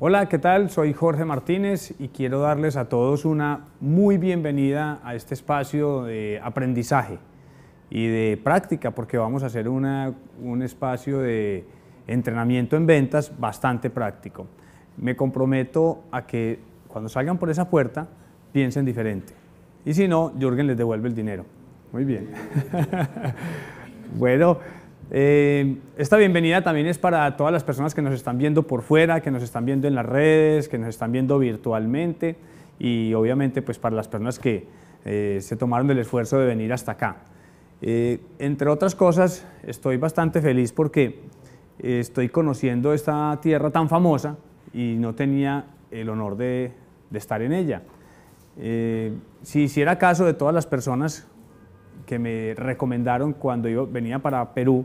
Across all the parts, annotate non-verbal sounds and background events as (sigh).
Hola, ¿qué tal? Soy Jorge Martínez y quiero darles a todos una muy bienvenida a este espacio de aprendizaje y de práctica, porque vamos a hacer un espacio de entrenamiento en ventas bastante práctico. Me comprometo a que cuando salgan por esa puerta piensen diferente. Y si no, Jürgen les devuelve el dinero. Muy bien. (laughs) bueno. Eh, esta bienvenida también es para todas las personas que nos están viendo por fuera, que nos están viendo en las redes, que nos están viendo virtualmente y obviamente pues para las personas que eh, se tomaron el esfuerzo de venir hasta acá. Eh, entre otras cosas, estoy bastante feliz porque estoy conociendo esta tierra tan famosa y no tenía el honor de, de estar en ella. si hiciera caso de todas las personas que me recomendaron cuando yo venía para Perú,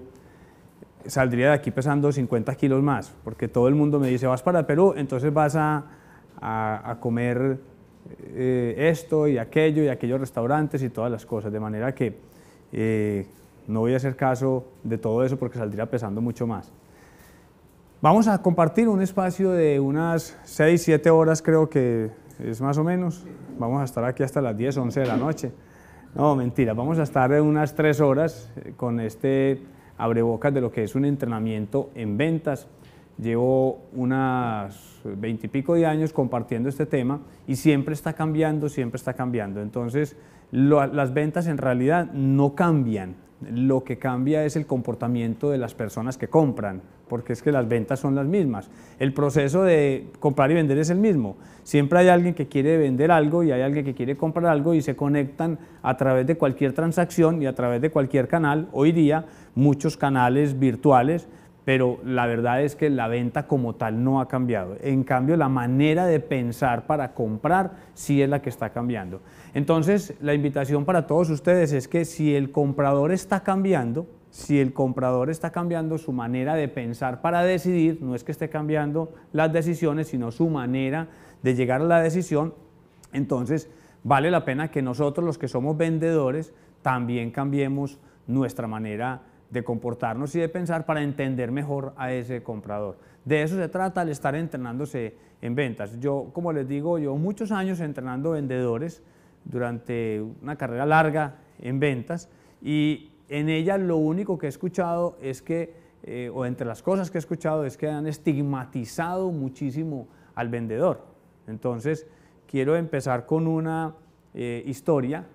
saldría de aquí pesando 50 kilos más, porque todo el mundo me dice, vas para Perú, entonces vas a, a, comer eh, esto y aquello y aquellos restaurantes y todas las cosas, de manera que eh, no voy a hacer caso de todo eso porque saldría pesando mucho más. Vamos a compartir un espacio de unas 6, 7 horas creo que es más o menos. Vamos a estar aquí hasta las 10, 11 de la noche. No, mentira, vamos a estar unas 3 horas eh, con este abre bocas de lo que es un entrenamiento en ventas. Llevo unas pico de años compartiendo este tema y siempre está cambiando, siempre está cambiando. Entonces, las ventas en realidad no cambian, lo que cambia es el comportamiento de las personas que compran, porque es que las ventas son las mismas. El proceso de comprar y vender es el mismo. Siempre hay alguien que quiere vender algo y hay alguien que quiere comprar algo y se conectan a través de cualquier transacción y a través de cualquier canal. Hoy día muchos canales virtuales pero la verdad es que la venta como tal no ha cambiado. En cambio, la manera de pensar para comprar sí es la que está cambiando. Entonces, la invitación para todos ustedes es que si el comprador está cambiando, si el comprador está cambiando su manera de pensar para decidir, no es que esté cambiando las decisiones, sino su manera de llegar a la decisión, entonces vale la pena que nosotros los que somos vendedores también cambiemos nuestra manera de comportarnos y de pensar para entender mejor a ese comprador. De eso se trata el estar entrenándose en ventas. Yo, como les digo, llevo muchos años entrenando vendedores durante una carrera larga en ventas y en ella lo único que he escuchado es que, eh, o entre las cosas que he escuchado es que han estigmatizado muchísimo al vendedor. Entonces, quiero empezar con una eh, historia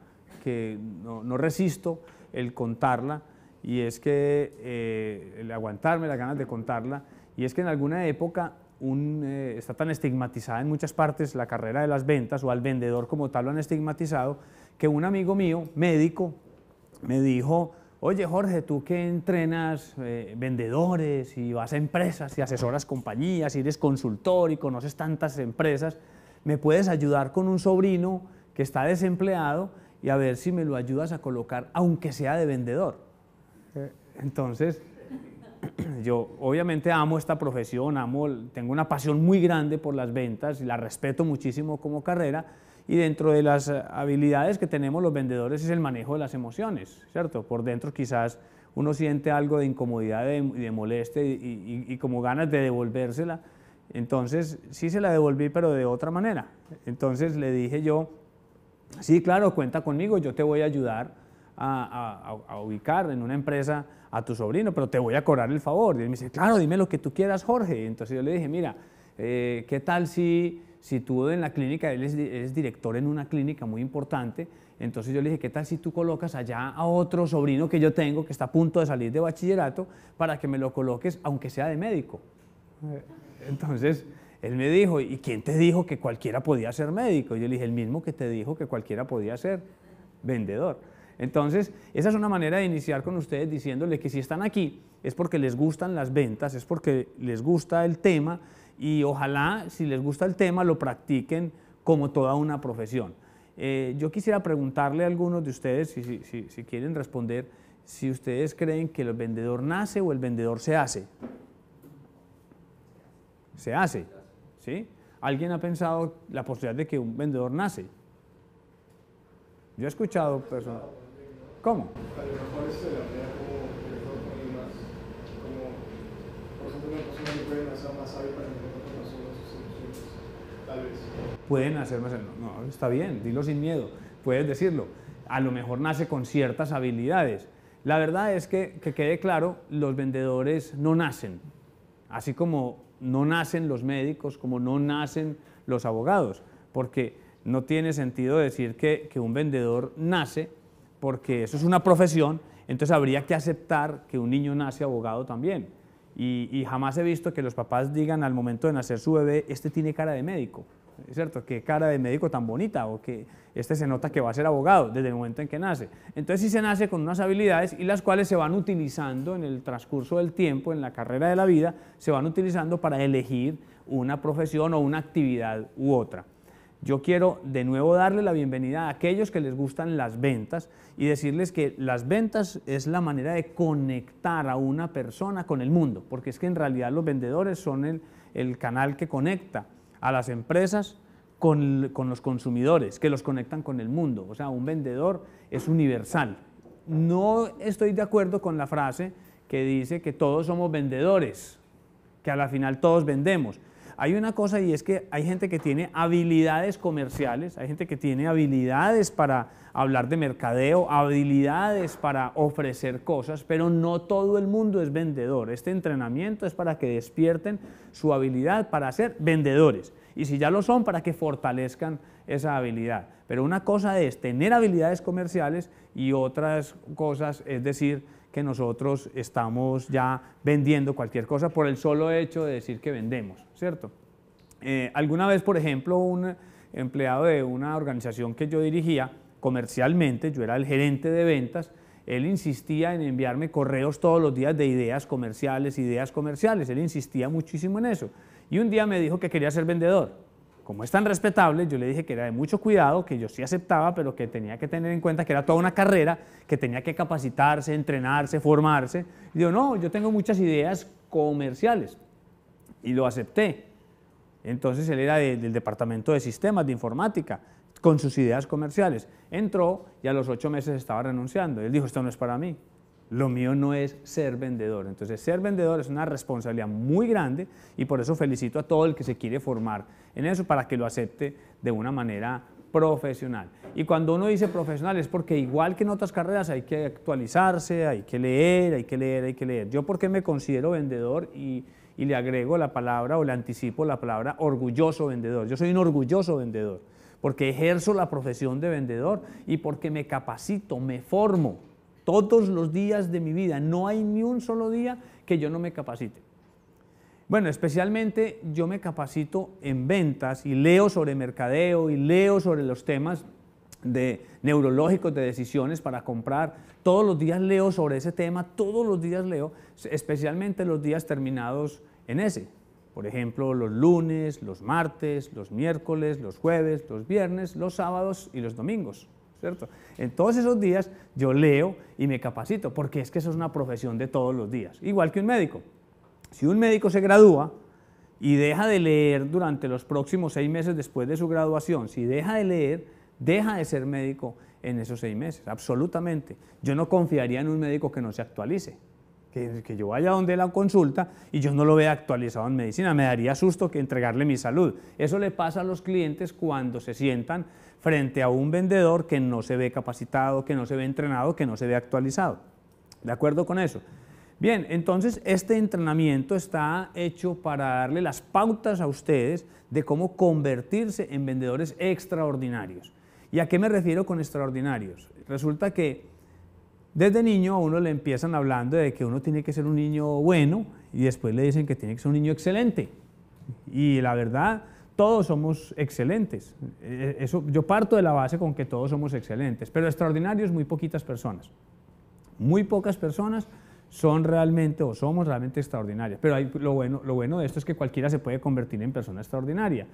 que no resisto el contarla y es que eh, el aguantarme las ganas de contarla, y es que en alguna época eh, está tan estigmatizada en muchas partes la carrera de las ventas o al vendedor como tal lo han estigmatizado, que un amigo mío, médico, me dijo, oye Jorge, tú que entrenas eh, vendedores y vas a empresas y asesoras compañías y eres consultor y conoces tantas empresas, ¿me puedes ayudar con un sobrino que está desempleado y a ver si me lo ayudas a colocar, aunque sea de vendedor? Entonces, (clears throat) yo obviamente amo esta profesión, amo, tengo una pasión muy grande por las ventas y la respeto muchísimo como carrera y dentro de las habilidades que tenemos los vendedores es el manejo de las emociones, ¿cierto? Por dentro quizás uno siente algo de incomodidad y de, de, molestia y, como ganas de devolvérsela, entonces sí se la devolví pero de otra manera. Entonces le dije yo, sí, claro, cuenta conmigo, yo te voy a ayudar a, a ubicar en una empresa a tu sobrino, pero te voy a cobrar el favor. Y él me dice, claro, dime lo que tú quieras, Jorge. entonces yo le dije, mira, eh, ¿qué tal si, si tú en la clínica, él es, director en una clínica muy importante, entonces yo le dije, ¿qué tal si tú colocas allá a otro sobrino que yo tengo, que está a punto de salir de bachillerato, para que me lo coloques, aunque sea de médico? Eh. Entonces, él me dijo, ¿y quién te dijo que cualquiera podía ser médico? Yo le dije, el mismo que te dijo que cualquiera podía ser vendedor. Entonces, esa es una manera de iniciar con ustedes diciéndole que si están aquí es porque les gustan las ventas, es porque les gusta el tema y ojalá si les gusta el tema lo practiquen como toda una profesión. Eh, yo quisiera preguntarle a algunos de ustedes, si, si, quieren responder, si ustedes creen que el vendedor nace o el vendedor se hace. Se hace, ¿sí? ¿Alguien ha pensado la posibilidad de que un vendedor nace? Yo he escuchado personas... ¿Cómo? persona puede Pueden hacer más, no, no, está bien, dilo sin miedo, puedes decirlo. A lo mejor nace con ciertas habilidades. La verdad es que, que quede claro, los vendedores no nacen, así como no nacen los médicos, como no nacen los abogados, porque no tiene sentido decir que, un vendedor nace, porque eso es una profesión, entonces habría que aceptar que un niño nace abogado también. Y, y, jamás he visto que los papás digan al momento de nacer su bebé, este tiene cara de médico, ¿cierto? Qué cara de médico tan bonita, o que este se nota que va a ser abogado desde el momento en que nace. Entonces sí se nace con unas habilidades y las cuales se van utilizando en el transcurso del tiempo, en la carrera de la vida, se van utilizando para elegir una profesión o una actividad u otra. Yo quiero de nuevo darle la bienvenida a aquellos que les gustan las ventas y decirles que las ventas es la manera de conectar a una persona con el mundo, porque es que en realidad los vendedores son el, canal que conecta a las empresas con, con los consumidores, que los conectan con el mundo. O sea, un vendedor es universal. No estoy de acuerdo con la frase que dice que todos somos vendedores, que a la final todos vendemos hay una cosa y es que hay gente que tiene habilidades comerciales, hay gente que tiene habilidades para hablar de mercadeo, habilidades para ofrecer cosas, pero no todo el mundo es vendedor. Este entrenamiento es para que despierten su habilidad para ser vendedores. Y si ya lo son, para que fortalezcan esa habilidad. Pero una cosa es tener habilidades comerciales y otras cosas es decir, que nosotros estamos ya vendiendo cualquier cosa por el solo hecho de decir que vendemos, ¿cierto? Eh, alguna vez, por ejemplo, un empleado de una organización que yo dirigía comercialmente, yo era el gerente de ventas, él insistía en enviarme correos todos los días de ideas comerciales, ideas comerciales, él insistía muchísimo en eso. Y un día me dijo que quería ser vendedor como es tan respetable, yo le dije que era de mucho cuidado, que yo sí aceptaba, pero que tenía que tener en cuenta que era toda una carrera, que tenía que capacitarse, entrenarse, formarse. Y yo, no, yo tengo muchas ideas comerciales. Y lo acepté. Entonces él era del departamento de sistemas, de informática, con sus ideas comerciales. Entró y a los ocho meses estaba renunciando. Él dijo, esto no es para mí. Lo mío no es ser vendedor. Entonces, ser vendedor es una responsabilidad muy grande y por eso felicito a todo el que se quiere formar en eso para que lo acepte de una manera profesional. Y cuando uno dice profesional es porque igual que en otras carreras hay que actualizarse, hay que leer, hay que leer, hay que leer. Yo porque me considero vendedor y, le agrego la palabra o le anticipo la palabra orgulloso vendedor. Yo soy un orgulloso vendedor porque ejerzo la profesión de vendedor y porque me capacito, me formo todos los días de mi vida. No hay ni un solo día que yo no me capacite. Bueno, especialmente yo me capacito en ventas y leo sobre mercadeo y leo sobre los temas de neurológicos de decisiones para comprar. Todos los días leo sobre ese tema, todos los días leo, especialmente los días terminados en ese. Por ejemplo, los lunes, los martes, los miércoles, los jueves, los viernes, los sábados y los domingos. ¿cierto? En todos esos días yo leo y me capacito, porque es que eso es una profesión de todos los días, igual que un médico. Si un médico se gradúa y deja de leer durante los próximos seis meses después de su graduación, si deja de leer, deja de ser médico en esos seis meses, absolutamente. Yo no confiaría en un médico que no se actualice que, yo vaya donde la consulta y yo no lo vea actualizado en medicina, me daría susto que entregarle mi salud. Eso le pasa a los clientes cuando se sientan frente a un vendedor que no se ve capacitado, que no se ve entrenado, que no se ve actualizado. ¿De acuerdo con eso? Bien, entonces este entrenamiento está hecho para darle las pautas a ustedes de cómo convertirse en vendedores extraordinarios. ¿Y a qué me refiero con extraordinarios? Resulta que desde niño a uno le empiezan hablando de que uno tiene que ser un niño bueno y después le dicen que tiene que ser un niño excelente. Y la verdad, todos somos excelentes. E-, e-, eso, yo parto de la base con que todos somos excelentes, pero extraordinarios muy poquitas personas. Muy pocas personas son realmente o somos realmente extraordinarias. Pero lo, bueno, lo bueno de esto es que cualquiera se puede convertir en persona extraordinaria.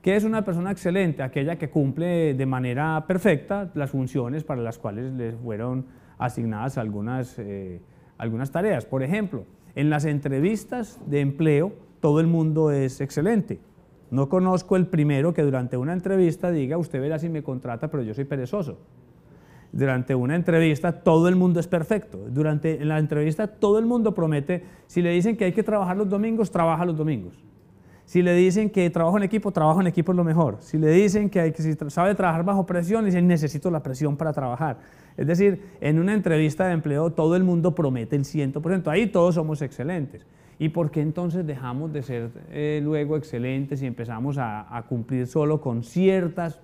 ¿Qué es una persona excelente? Aquella que cumple de manera perfecta las funciones para las cuales le fueron asignadas algunas, eh, algunas tareas. Por ejemplo, en las entrevistas de empleo todo el mundo es excelente. No conozco el primero que durante una entrevista diga, usted verá si me contrata, pero yo soy perezoso. Durante una entrevista todo el mundo es perfecto. Durante la entrevista todo el mundo promete, si le dicen que hay que trabajar los domingos, trabaja los domingos. Si le dicen que trabajo en equipo, trabajo en equipo es lo mejor. Si le dicen que, hay, que sabe trabajar bajo presión, dicen necesito la presión para trabajar. Es decir, en una entrevista de empleo todo el mundo promete el 100%, ahí todos somos excelentes. ¿Y por qué entonces dejamos de ser eh, luego excelentes y empezamos a, cumplir solo con ciertas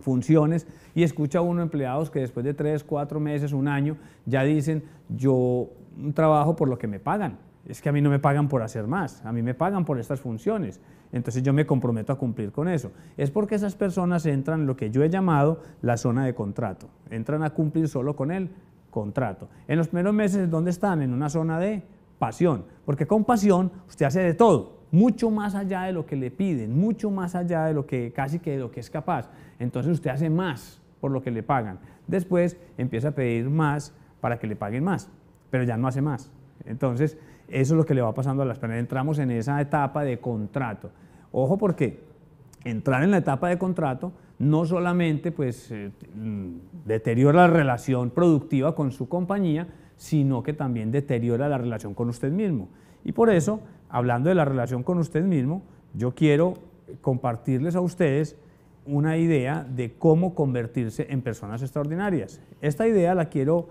funciones y escucha a uno empleados que después de tres, cuatro meses, un año, ya dicen, yo trabajo por lo que me pagan. Es que a mí no me pagan por hacer más, a mí me pagan por estas funciones entonces yo me comprometo a cumplir con eso. Es porque esas personas entran en lo que yo he llamado la zona de contrato, entran a cumplir solo con el contrato. En los primeros meses, ¿dónde están? En una zona de pasión, porque con pasión usted hace de todo, mucho más allá de lo que le piden, mucho más allá de lo que casi que lo que es capaz. Entonces usted hace más por lo que le pagan. Después empieza a pedir más para que le paguen más, pero ya no hace más. Entonces, eso es lo que le va pasando a las personas, Entramos en esa etapa de contrato. Ojo porque entrar en la etapa de contrato no solamente pues, eh, mm, deteriora la relación productiva con su compañía, sino que también deteriora la relación con usted mismo. Y por eso, hablando de la relación con usted mismo, yo quiero compartirles a ustedes una idea de cómo convertirse en personas extraordinarias. Esta idea la quiero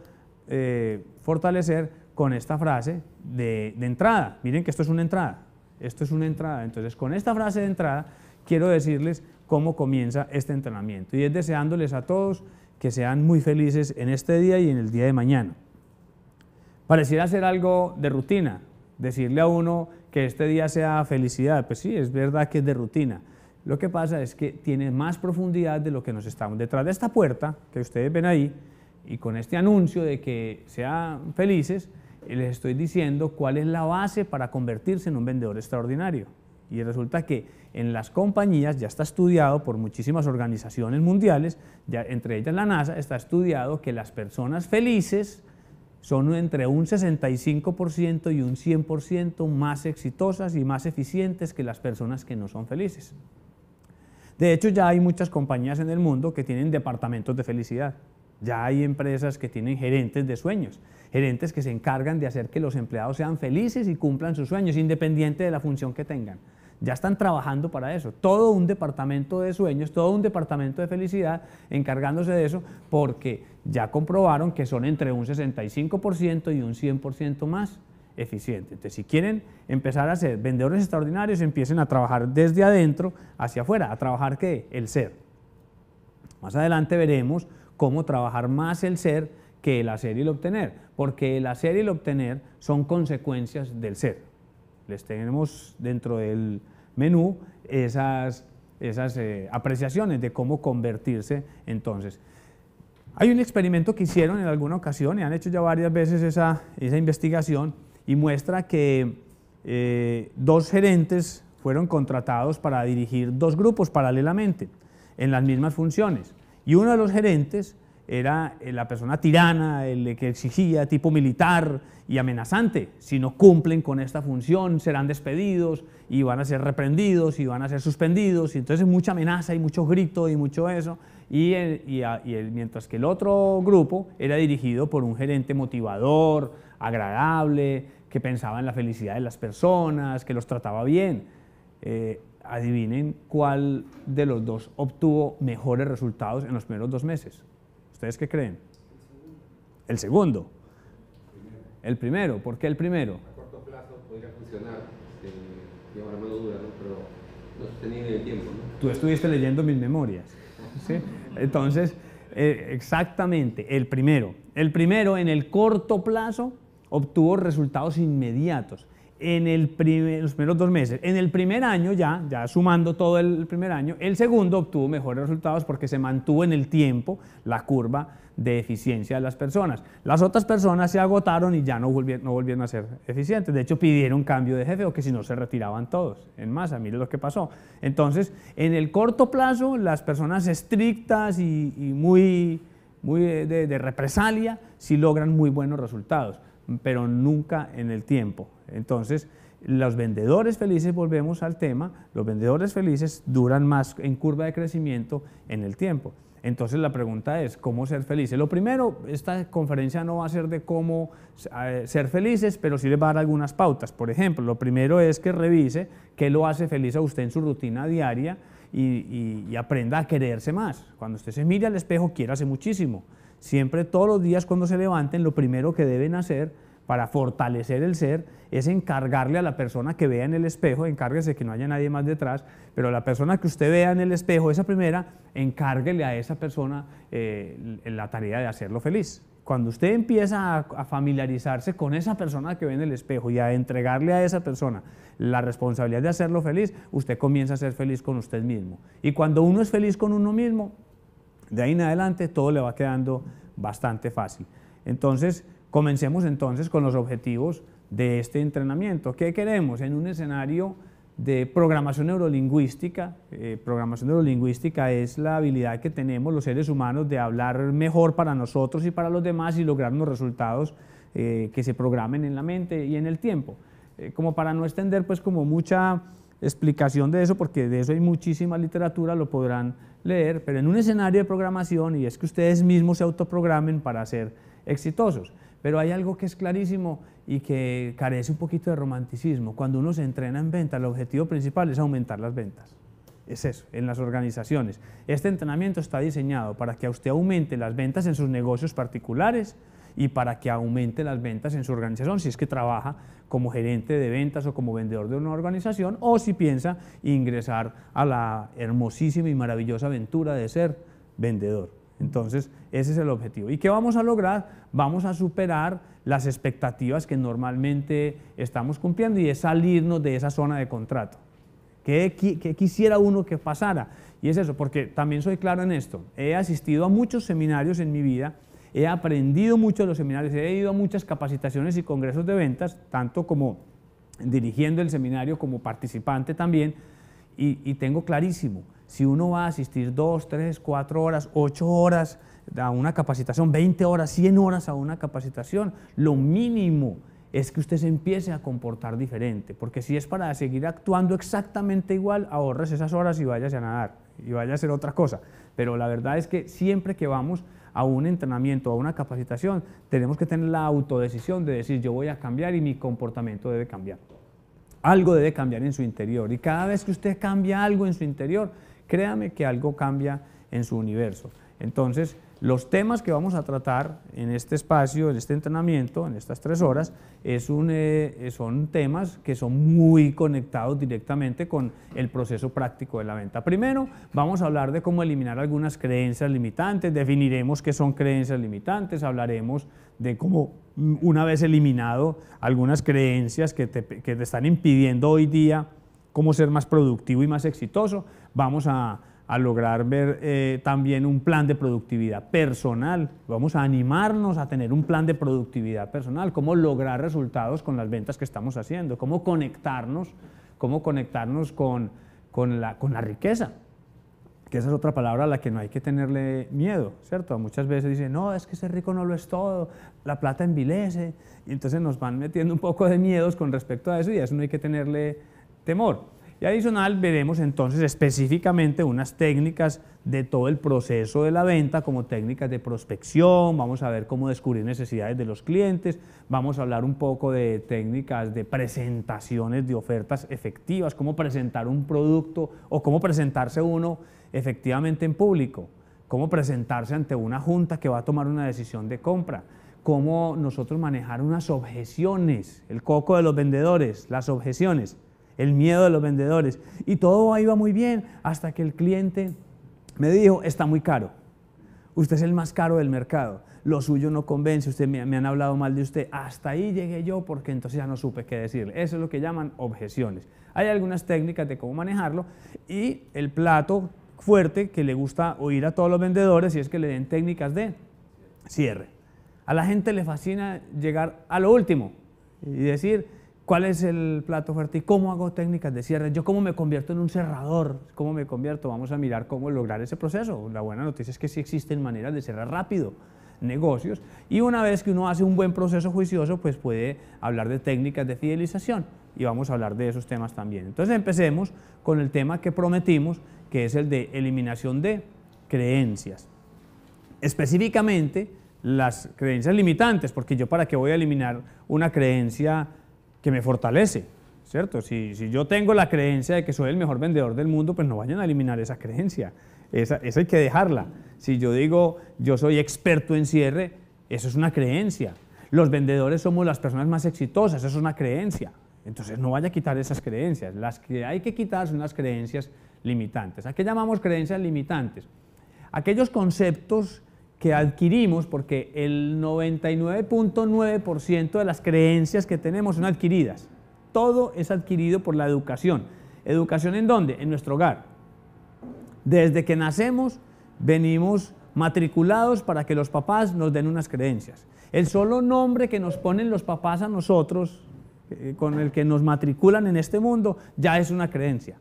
eh, fortalecer con esta frase de, entrada. Miren que esto es una entrada. Esto es una entrada. Entonces, con esta frase de entrada, quiero decirles cómo comienza este entrenamiento. Y es deseándoles a todos que sean muy felices en este día y en el día de mañana. Pareciera ser algo de rutina, decirle a uno que este día sea felicidad, pues sí, es verdad que es de rutina. Lo que pasa es que tiene más profundidad de lo que nos estamos. Detrás de esta puerta que ustedes ven ahí, y con este anuncio de que sean felices, les estoy diciendo cuál es la base para convertirse en un vendedor extraordinario. Y resulta que en las compañías ya está estudiado por muchísimas organizaciones mundiales, entre ellas la NASA, está estudiado que las personas felices son entre un 65% y un 100% más exitosas y más eficientes que las personas que no son felices. De hecho, ya hay muchas compañías en el mundo que tienen departamentos de felicidad. Ya hay empresas que tienen gerentes de sueños, gerentes que se encargan de hacer que los empleados sean felices y cumplan sus sueños, independiente de la función que tengan. Ya están trabajando para eso. Todo un departamento de sueños, todo un departamento de felicidad encargándose de eso, porque ya comprobaron que son entre un 65% y un 100% más eficientes. Entonces, si quieren empezar a ser vendedores extraordinarios, empiecen a trabajar desde adentro hacia afuera, a trabajar qué? El ser. Más adelante veremos cómo trabajar más el ser que el hacer y el obtener, porque el hacer y el obtener son consecuencias del ser. Les tenemos dentro del menú esas, esas eh, apreciaciones de cómo convertirse entonces. Hay un experimento que hicieron en alguna ocasión y han hecho ya varias veces esa, investigación y muestra que eh, dos gerentes fueron contratados para dirigir dos grupos paralelamente en las mismas funciones. Y uno de los gerentes era eh, la persona tirana, el que exigía tipo militar y amenazante. Si no cumplen con esta función, serán despedidos y van a ser reprendidos y van a ser suspendidos. Y entonces mucha amenaza y mucho grito y mucho eso. Y, mientras que el otro grupo era dirigido por un gerente motivador, agradable, que pensaba en la felicidad de las personas, que los trataba bien. Eh, adivinen cuál de los dos obtuvo mejores resultados en los primeros dos meses. ¿Ustedes qué creen? El segundo. El primero. ¿Por qué el primero? A corto plazo podría funcionar, este, llevar mano dura, ¿no? pero no sostenible el tiempo. Tú estuviste leyendo mis memorias. Entonces, eh, exactamente, el primero. El primero en el corto plazo obtuvo resultados inmediatos en el los primeros dos meses. En el primer año ya, ya sumando todo el primer año, el segundo obtuvo mejores resultados porque se mantuvo en el tiempo la curva de eficiencia de las personas. Las otras personas se agotaron y ya no volvieron, no volvieron a ser eficientes. De hecho, pidieron cambio de jefe o que si no se retiraban todos en masa. Mire lo que pasó. Entonces, en el corto plazo, las personas estrictas y, muy, muy de, de represalia sí logran muy buenos resultados, pero nunca en el tiempo. Entonces, los vendedores felices, volvemos al tema, los vendedores felices duran más en curva de crecimiento en el tiempo. Entonces la pregunta es, ¿cómo ser felices? Lo primero, esta conferencia no va a ser de cómo eh, ser felices, pero sí les va a dar algunas pautas. Por ejemplo, lo primero es que revise qué lo hace feliz a usted en su rutina diaria y, aprenda a quererse más. Cuando usted se mire al espejo, quiérase muchísimo. Siempre, todos los días cuando se levanten, lo primero que deben hacer para fortalecer el ser es encargarle a la persona que vea en el espejo, encárguese que no haya nadie más detrás, pero la persona que usted vea en el espejo, esa primera, encárguele a esa persona eh, la tarea de hacerlo feliz. Cuando usted empieza a, a familiarizarse con esa persona que ve en el espejo y a entregarle a esa persona la responsabilidad de hacerlo feliz, usted comienza a ser feliz con usted mismo. Y cuando uno es feliz con uno mismo, de ahí en adelante todo le va quedando bastante fácil. Entonces, comencemos entonces con los objetivos de este entrenamiento. ¿Qué queremos en un escenario de programación neurolingüística? Eh, programación neurolingüística es la habilidad que tenemos los seres humanos de hablar mejor para nosotros y para los demás y lograr unos resultados eh, que se programen en la mente y en el tiempo. Eh, como para no extender pues como mucha explicación de eso, porque de eso hay muchísima literatura, lo podrán leer, pero en un escenario de programación y es que ustedes mismos se autoprogramen para ser exitosos. Pero hay algo que es clarísimo y que carece un poquito de romanticismo. Cuando uno se entrena en ventas, el objetivo principal es aumentar las ventas. Es eso, en las organizaciones. Este entrenamiento está diseñado para que usted aumente las ventas en sus negocios particulares y para que aumente las ventas en su organización, si es que trabaja como gerente de ventas o como vendedor de una organización, o si piensa ingresar a la hermosísima y maravillosa aventura de ser vendedor. Entonces, ese es el objetivo. ¿Y qué vamos a lograr? Vamos a superar las expectativas que normalmente estamos cumpliendo y es salirnos de esa zona de contrato. ¿Qué, quisiera uno que pasara? Y es eso, porque también soy claro en esto. He asistido a muchos seminarios en mi vida, he aprendido mucho de los seminarios, he ido a muchas capacitaciones y congresos de ventas, tanto como dirigiendo el seminario como participante también, y tengo clarísimo, si uno va a asistir dos, tres, cuatro horas, ocho horas a una capacitación, 20 horas, 100 horas a una capacitación, lo mínimo es que usted se empiece a comportar diferente, porque si es para seguir actuando exactamente igual, ahorres esas horas y vayas a nadar y vaya a hacer otra cosa. Pero la verdad es que siempre que vamos a un entrenamiento, a una capacitación, tenemos que tener la autodecisión de decir yo voy a cambiar y mi comportamiento debe cambiar. Algo debe cambiar en su interior y cada vez que usted cambia algo en su interior, créame que algo cambia en su universo. Entonces, los temas que vamos a tratar en este espacio, en este entrenamiento, en estas tres horas, es eh, son temas que son muy conectados directamente con el proceso práctico de la venta. Primero, vamos a hablar de cómo eliminar algunas creencias limitantes, definiremos qué son creencias limitantes, hablaremos de cómo mm, una vez eliminado algunas creencias que te están impidiendo hoy día cómo ser más productivo y más exitoso, vamos a, lograr ver eh, también un plan de productividad personal. Vamos a animarnos a tener un plan de productividad personal, cómo lograr resultados con las ventas que estamos haciendo, cómo conectarnos, cómo conectarnos con, la, con la riqueza, que esa es otra palabra a la que no hay que tenerle miedo, ¿cierto? Muchas veces dicen, no, es que ser rico no lo es todo, la plata envilece, y entonces nos van metiendo un poco de miedos con respecto a eso y a eso no hay que tenerle temor. Y adicional veremos entonces específicamente unas técnicas de todo el proceso de la venta, como técnicas de prospección, vamos a ver cómo descubrir necesidades de los clientes, vamos a hablar un poco de técnicas de presentaciones de ofertas efectivas, cómo presentar un producto o cómo presentarse uno efectivamente en público, cómo presentarse ante una junta que va a tomar una decisión de compra, cómo nosotros manejar unas objeciones, el coco de los vendedores, las objeciones el miedo de los vendedores. Y todo iba muy bien hasta que el cliente me dijo, está muy caro, usted es el más caro del mercado, lo suyo no convence, usted me, me han hablado mal de usted, hasta ahí llegué yo porque entonces ya no supe qué decirle. Eso es lo que llaman objeciones. Hay algunas técnicas de cómo manejarlo y el plato fuerte que le gusta oír a todos los vendedores y es que le den técnicas de cierre. A la gente le fascina llegar a lo último y decir, ¿Cuál es el plato fuerte y cómo hago técnicas de cierre? Yo cómo me convierto en un cerrador, cómo me convierto, vamos a mirar cómo lograr ese proceso. La buena noticia es que sí existen maneras de cerrar rápido negocios y una vez que uno hace un buen proceso juicioso, pues puede hablar de técnicas de fidelización y vamos a hablar de esos temas también. Entonces empecemos con el tema que prometimos, que es el de eliminación de creencias. Específicamente las creencias limitantes, porque yo para qué voy a eliminar una creencia que me fortalece, ¿cierto? Si, yo tengo la creencia de que soy el mejor vendedor del mundo, pues no vayan a eliminar esa creencia, esa, hay que dejarla. Si yo digo, yo soy experto en cierre, eso es una creencia. Los vendedores somos las personas más exitosas, eso es una creencia. Entonces no vaya a quitar esas creencias. Las que hay que quitar son las creencias limitantes. ¿A qué llamamos creencias limitantes? Aquellos conceptos que adquirimos, porque el 99.9% de las creencias que tenemos son adquiridas. Todo es adquirido por la educación. ¿Educación en dónde? En nuestro hogar. Desde que nacemos venimos matriculados para que los papás nos den unas creencias. El solo nombre que nos ponen los papás a nosotros, eh, con el que nos matriculan en este mundo, ya es una creencia.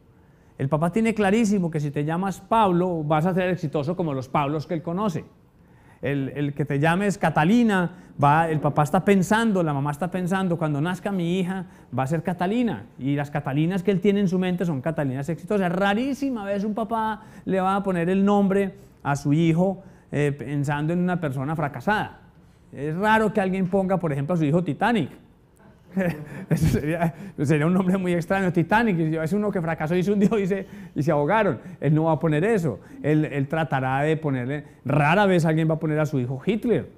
El papá tiene clarísimo que si te llamas Pablo vas a ser exitoso como los Pablos que él conoce el, que te llames Catalina, va, el papá está pensando, la mamá está pensando, cuando nazca mi hija va a ser Catalina. Y las Catalinas que él tiene en su mente son Catalinas exitosas. Rarísima vez un papá le va a poner el nombre a su hijo eh, pensando en una persona fracasada. Es raro que alguien ponga, por ejemplo, a su hijo Titanic (laughs) Eso sería, un nombre muy extraño, Titanic. Es uno que fracasó y se hundió y se, y se ahogaron. Él no va a poner eso. Él, tratará de ponerle... Rara vez alguien va a poner a su hijo Hitler,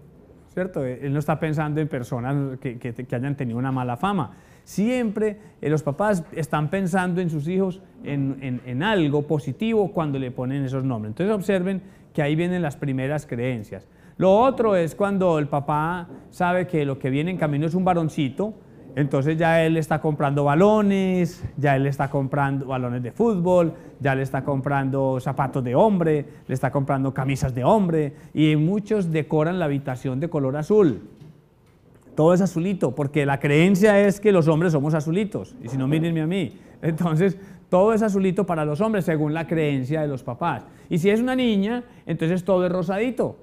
¿cierto? Él no está pensando en personas que, hayan tenido una mala fama. Siempre eh, los papás están pensando en sus hijos en, en algo positivo cuando le ponen esos nombres. Entonces observen que ahí vienen las primeras creencias. Lo otro es cuando el papá sabe que lo que viene en camino es un varoncito, entonces ya él está comprando balones, ya él está comprando balones de fútbol, ya le está comprando zapatos de hombre, le está comprando camisas de hombre y muchos decoran la habitación de color azul. Todo es azulito, porque la creencia es que los hombres somos azulitos, y si no, mírenme a mí. Entonces, todo es azulito para los hombres, según la creencia de los papás. Y si es una niña, entonces todo es rosadito,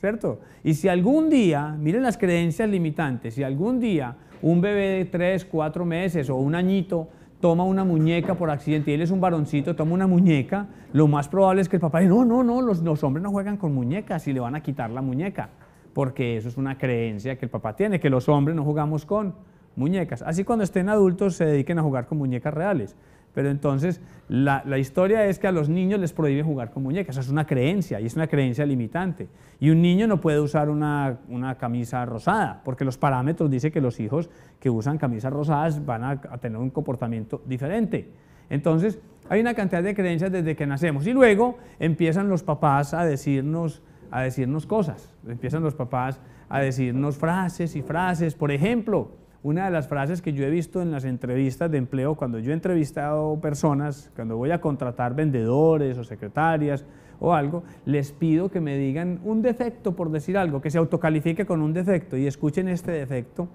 ¿cierto? Y si algún día, miren las creencias limitantes, si algún día un bebé de 3, 4 meses o un añito toma una muñeca por accidente y él es un varoncito, toma una muñeca, lo más probable es que el papá diga, no, no, no, los, los hombres no juegan con muñecas y le van a quitar la muñeca, porque eso es una creencia que el papá tiene, que los hombres no jugamos con muñecas. Así cuando estén adultos se dediquen a jugar con muñecas reales. Pero entonces la, historia es que a los niños les prohíbe jugar con muñecas, es una creencia y es una creencia limitante. Y un niño no puede usar una, camisa rosada, porque los parámetros dicen que los hijos que usan camisas rosadas van a, tener un comportamiento diferente. Entonces hay una cantidad de creencias desde que nacemos y luego empiezan los papás a decirnos, a decirnos cosas, empiezan los papás a decirnos frases y frases, por ejemplo, una de las frases que yo he visto en las entrevistas de empleo, cuando yo he entrevistado personas, cuando voy a contratar vendedores o secretarias o algo, les pido que me digan un defecto por decir algo, que se autocalifique con un defecto y escuchen este defecto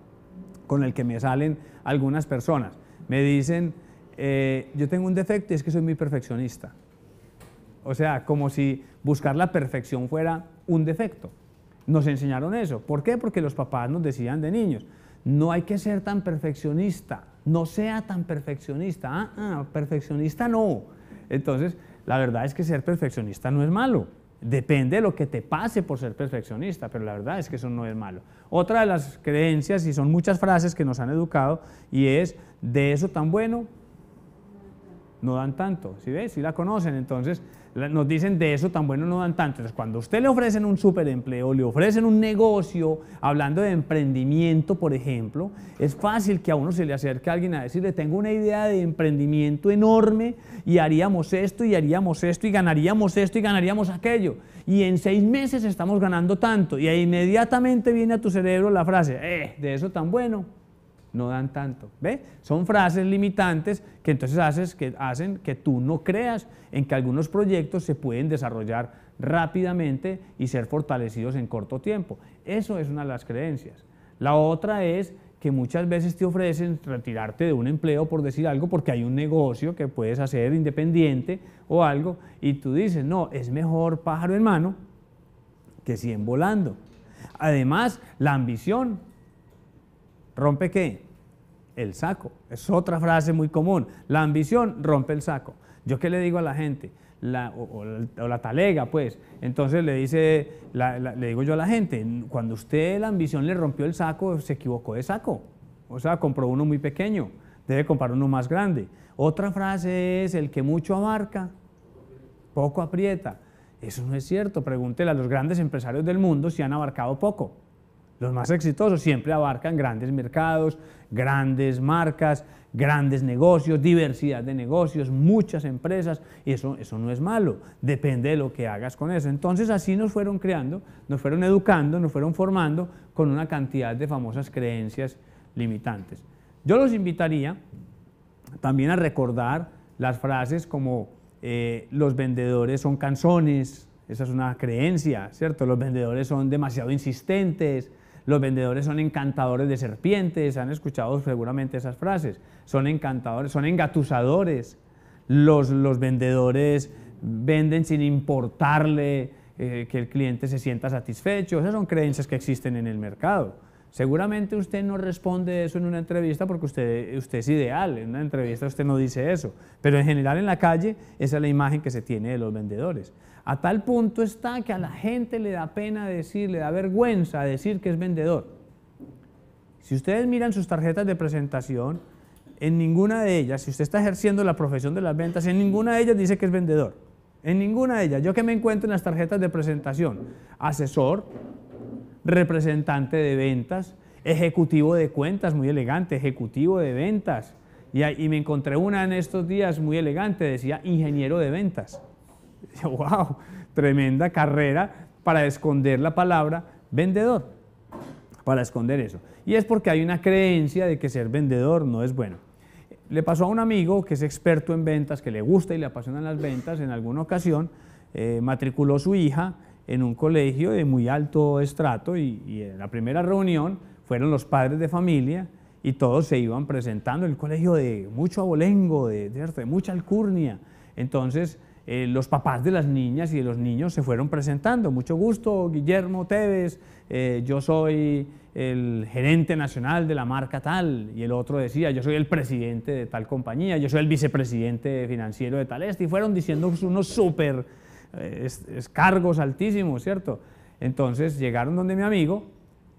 con el que me salen algunas personas. Me dicen, eh, yo tengo un defecto y es que soy muy perfeccionista. O sea, como si buscar la perfección fuera un defecto. Nos enseñaron eso. ¿Por qué? Porque los papás nos decían de niños. No hay que ser tan perfeccionista, no sea tan perfeccionista, ah, ah, perfeccionista no. Entonces, la verdad es que ser perfeccionista no es malo. Depende de lo que te pase por ser perfeccionista, pero la verdad es que eso no es malo. Otra de las creencias, y son muchas frases que nos han educado, y es, de eso tan bueno, no dan tanto. ¿Sí ves? Si la conocen, entonces nos dicen de eso tan bueno no dan tanto. Entonces, cuando usted le ofrecen un superempleo, le ofrecen un negocio, hablando de emprendimiento, por ejemplo, es fácil que a uno se le acerque a alguien a decirle, tengo una idea de emprendimiento enorme y haríamos esto y haríamos esto y ganaríamos esto y ganaríamos aquello. Y en seis meses estamos ganando tanto. Y inmediatamente viene a tu cerebro la frase, eh, de eso tan bueno no dan tanto. ¿Ve? Son frases limitantes que entonces haces, que hacen que tú no creas en que algunos proyectos se pueden desarrollar rápidamente y ser fortalecidos en corto tiempo. Eso es una de las creencias. La otra es que muchas veces te ofrecen retirarte de un empleo por decir algo porque hay un negocio que puedes hacer independiente o algo y tú dices, no, es mejor pájaro en mano que 100 volando. Además, la ambición ¿Rompe qué? El saco. Es otra frase muy común. La ambición rompe el saco. ¿Yo qué le digo a la gente? o, la talega, pues. Entonces le, dice, le digo yo a la gente, cuando usted la ambición le rompió el saco, se equivocó de saco. O sea, compró uno muy pequeño, debe comprar uno más grande. Otra frase es, el que mucho abarca, poco aprieta. Eso no es cierto. Pregúntele a los grandes empresarios del mundo si han abarcado poco. Los más exitosos siempre abarcan grandes mercados, grandes marcas, grandes negocios, diversidad de negocios, muchas empresas, y eso, eso no es malo, depende de lo que hagas con eso. Entonces así nos fueron creando, nos fueron educando, nos fueron formando con una cantidad de famosas creencias limitantes. Yo los invitaría también a recordar las frases como eh, los vendedores son canzones, esa es una creencia, ¿cierto? Los vendedores son demasiado insistentes, los vendedores son encantadores de serpientes, han escuchado seguramente esas frases. Son encantadores, son engatusadores. Los, vendedores venden sin importarle eh, que el cliente se sienta satisfecho. Esas son creencias que existen en el mercado. Seguramente usted no responde eso en una entrevista porque usted, usted es ideal, en una entrevista usted no dice eso, pero en general en la calle esa es la imagen que se tiene de los vendedores. A tal punto está que a la gente le da pena decir, le da vergüenza decir que es vendedor. Si ustedes miran sus tarjetas de presentación, en ninguna de ellas, si usted está ejerciendo la profesión de las ventas, en ninguna de ellas dice que es vendedor. En ninguna de ellas. Yo que me encuentro en las tarjetas de presentación, asesor, representante de ventas, ejecutivo de cuentas, muy elegante, ejecutivo de ventas. Y, me encontré una en estos días muy elegante, decía ingeniero de ventas. (laughs) wow, tremenda carrera para esconder la palabra vendedor, para esconder eso. Y es porque hay una creencia de que ser vendedor no es bueno. Le pasó a un amigo que es experto en ventas, que le gusta y le apasionan las ventas, en alguna ocasión eh, matriculó su hija en un colegio de muy alto estrato y, y en la primera reunión fueron los padres de familia y todos se iban presentando, el colegio de mucho abolengo, de, de mucha alcurnia. Entonces, eh, los papás de las niñas y de los niños se fueron presentando. Mucho gusto, Guillermo Tevez, eh, yo soy el gerente nacional de la marca tal, y el otro decía, yo soy el presidente de tal compañía, yo soy el vicepresidente financiero de tal este, y fueron diciendo unos súper eh, cargos altísimos, ¿cierto? Entonces llegaron donde mi amigo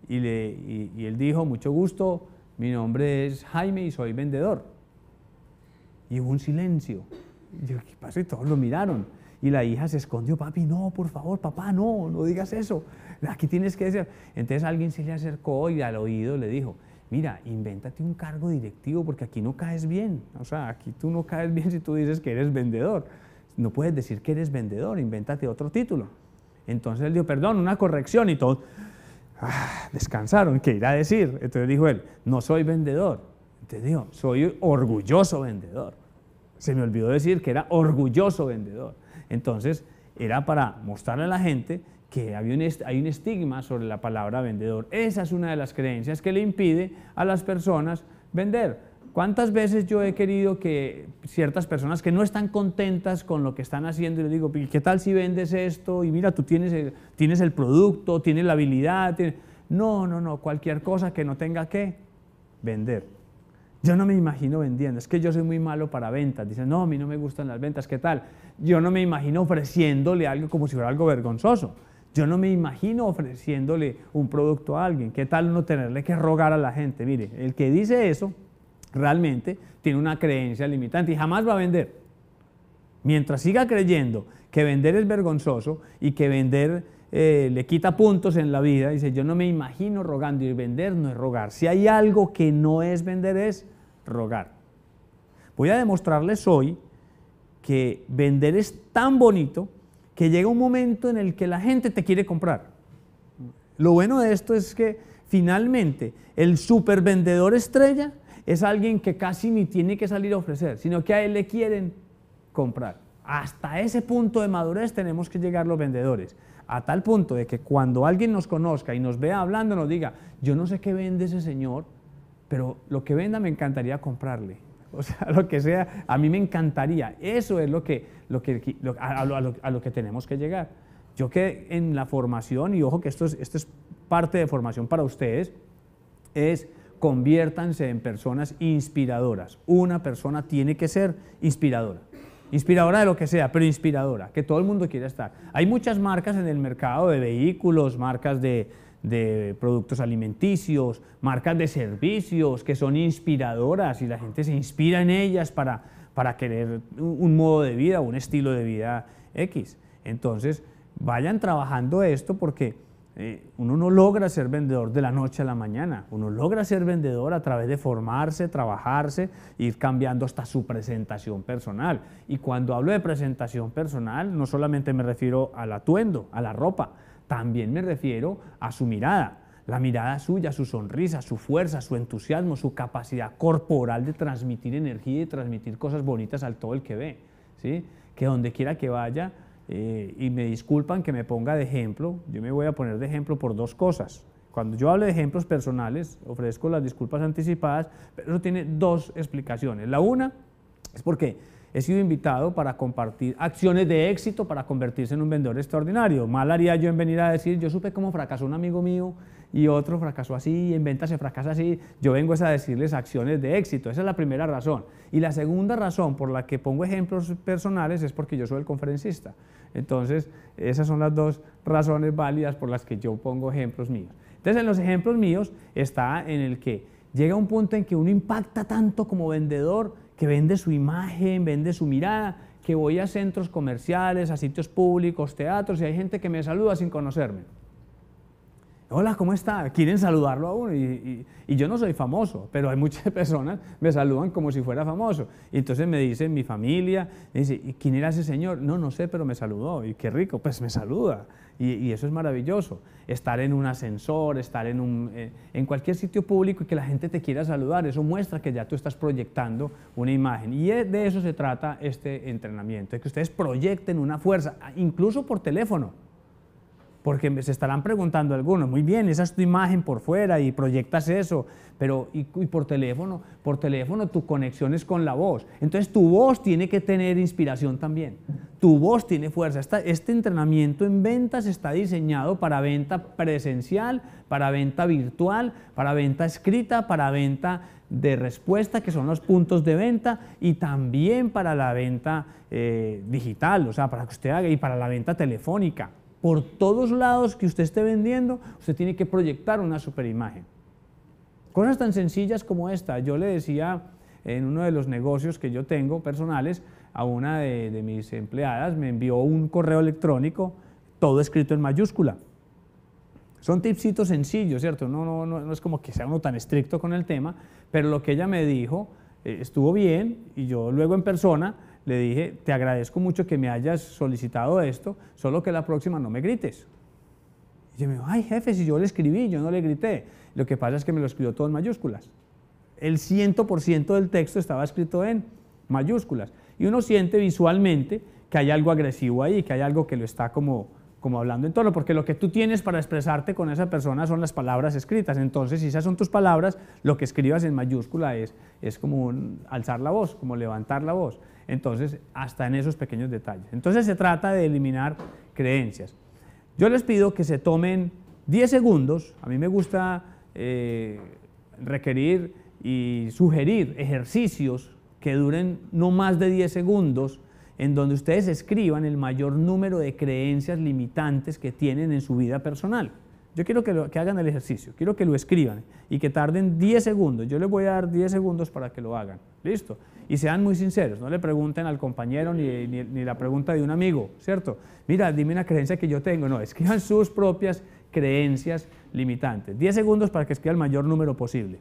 y, y él dijo, mucho gusto, mi nombre es Jaime y soy vendedor. Y hubo un silencio. Y yo, ¿qué pasó? Y todos lo miraron. Y la hija se escondió, papi, no, por favor, papá, no, no digas eso. Aquí tienes que decir. Entonces alguien se le acercó y al oído le dijo, mira, invéntate un cargo directivo porque aquí no caes bien. O sea, aquí tú no caes bien si tú dices que eres vendedor. No puedes decir que eres vendedor, invéntate otro título. Entonces él dijo, perdón, una corrección y todo. Ah, descansaron, ¿qué irá a decir? Entonces dijo él, no soy vendedor. Entonces dijo, soy orgulloso vendedor se me olvidó decir que era orgulloso vendedor. Entonces, era para mostrarle a la gente que hay un estigma sobre la palabra vendedor. Esa es una de las creencias que le impide a las personas vender. ¿Cuántas veces yo he querido que ciertas personas que no están contentas con lo que están haciendo, y le digo, ¿qué tal si vendes esto? Y mira, tú tienes el, tienes el producto, tienes la habilidad. No, no, no, cualquier cosa que no tenga que vender. Yo no me imagino vendiendo, es que yo soy muy malo para ventas. Dicen, no, a mí no me gustan las ventas, ¿qué tal? Yo no me imagino ofreciéndole algo como si fuera algo vergonzoso. Yo no me imagino ofreciéndole un producto a alguien. ¿Qué tal no tenerle que rogar a la gente? Mire, el que dice eso realmente tiene una creencia limitante y jamás va a vender. Mientras siga creyendo que vender es vergonzoso y que vender eh, le quita puntos en la vida, dice, yo no me imagino rogando y vender no es rogar. Si hay algo que no es vender es rogar. Voy a demostrarles hoy que vender es tan bonito que llega un momento en el que la gente te quiere comprar. Lo bueno de esto es que finalmente el supervendedor estrella es alguien que casi ni tiene que salir a ofrecer, sino que a él le quieren comprar. Hasta ese punto de madurez tenemos que llegar los vendedores a tal punto de que cuando alguien nos conozca y nos vea hablando, nos diga, yo no sé qué vende ese señor, pero lo que venda me encantaría comprarle. (laughs) O sea, lo que sea, a mí me encantaría. Eso es lo que, lo que, a, lo, que tenemos que llegar. Yo que en la formación, y ojo que esto esto es parte de formación para ustedes, es conviértanse en personas inspiradoras. Una persona tiene que ser inspiradora inspiradora de lo que sea, pero inspiradora, que todo el mundo quiera estar. Hay muchas marcas en el mercado de vehículos, marcas de, productos alimenticios, marcas de servicios que son inspiradoras y la gente se inspira en ellas para, para querer un modo de vida, un estilo de vida X. Entonces, vayan trabajando esto porque uno no logra ser vendedor de la noche a la mañana, uno logra ser vendedor a través de formarse, trabajarse, ir cambiando hasta su presentación personal. Y cuando hablo de presentación personal, no solamente me refiero al atuendo, a la ropa, también me refiero a su mirada, la mirada suya, su sonrisa, su fuerza, su entusiasmo, su capacidad corporal de transmitir energía y transmitir cosas bonitas al todo el que ve. ¿sí? Que donde quiera que vaya, eh, y me disculpan que me ponga de ejemplo, yo me voy a poner de ejemplo por dos cosas. Cuando yo hablo de ejemplos personales, ofrezco las disculpas anticipadas, pero eso tiene dos explicaciones. La una es porque he sido invitado para compartir acciones de éxito para convertirse en un vendedor extraordinario. Mal haría yo en venir a decir, yo supe cómo fracasó un amigo mío y otro fracasó así, en venta se fracasa así. Yo vengo a decirles acciones de éxito, esa es la primera razón. Y la segunda razón por la que pongo ejemplos personales es porque yo soy el conferencista. Entonces, esas son las dos razones válidas por las que yo pongo ejemplos míos. Entonces, en los ejemplos míos está en el que llega un punto en que uno impacta tanto como vendedor que vende su imagen, vende su mirada, que voy a centros comerciales, a sitios públicos, teatros y hay gente que me saluda sin conocerme hola, ¿cómo está? Quieren saludarlo a uno y, yo no soy famoso, pero hay muchas (laughs) personas que me saludan como si fuera famoso. Y entonces me dicen mi familia, me dice, quién era ese señor? No, no sé, pero me saludó. Y qué rico, pues me saluda. Y, eso es maravilloso. Estar en un ascensor, estar eh, en, cualquier sitio público y que la gente te quiera saludar, eso muestra que ya tú estás proyectando una imagen. Y de eso se trata este entrenamiento, es que ustedes proyecten una fuerza, incluso por teléfono. Porque se estarán preguntando algunos, muy bien, esa es tu imagen por fuera y proyectas eso, pero y, por teléfono, por teléfono tu conexión es con la voz. Entonces tu voz tiene que tener inspiración también. Tu voz tiene fuerza. este entrenamiento en ventas está diseñado para venta presencial, para venta virtual, para venta escrita, para venta de respuesta, que son los puntos de venta, y también para la venta eh, digital, o sea, para que usted haga, y para la venta telefónica. Por todos lados que usted esté vendiendo, usted tiene que proyectar una superimagen. Cosas tan sencillas como esta. Yo le decía en uno de los negocios que yo tengo personales a una de, mis empleadas, me envió un correo electrónico, todo escrito en mayúscula. Son tipsitos sencillos, ¿cierto? No, no, no, es como que sea uno tan estricto con el tema, pero lo que ella me dijo eh, estuvo bien y yo luego en persona le dije, te agradezco mucho que me hayas solicitado esto, solo que la próxima no me grites. Y me dijo, ay jefe, si yo le escribí, yo no le grité. Lo que pasa es que me lo escribió todo en mayúsculas. El 100% del texto estaba escrito en mayúsculas. Y uno siente visualmente que hay algo agresivo ahí, que hay algo que lo está como, hablando en tono, porque lo que tú tienes para expresarte con esa persona son las palabras escritas. Entonces, si esas son tus palabras, lo que escribas en mayúscula es, es como alzar la voz, como levantar la voz. Entonces, hasta en esos pequeños detalles. Entonces se trata de eliminar creencias. Yo les pido que se tomen 10 segundos, a mí me gusta eh, requerir y sugerir ejercicios que duren no más de 10 segundos, en donde ustedes escriban el mayor número de creencias limitantes que tienen en su vida personal. Yo quiero que, lo, hagan el ejercicio, quiero que lo escriban y que tarden 10 segundos. Yo les voy a dar 10 segundos para que lo hagan. ¿Listo? Y sean muy sinceros, no le pregunten al compañero ni, la pregunta de un amigo, ¿cierto? Mira, dime una creencia que yo tengo. No, escriban sus propias creencias limitantes. 10 segundos para que escriban el mayor número posible.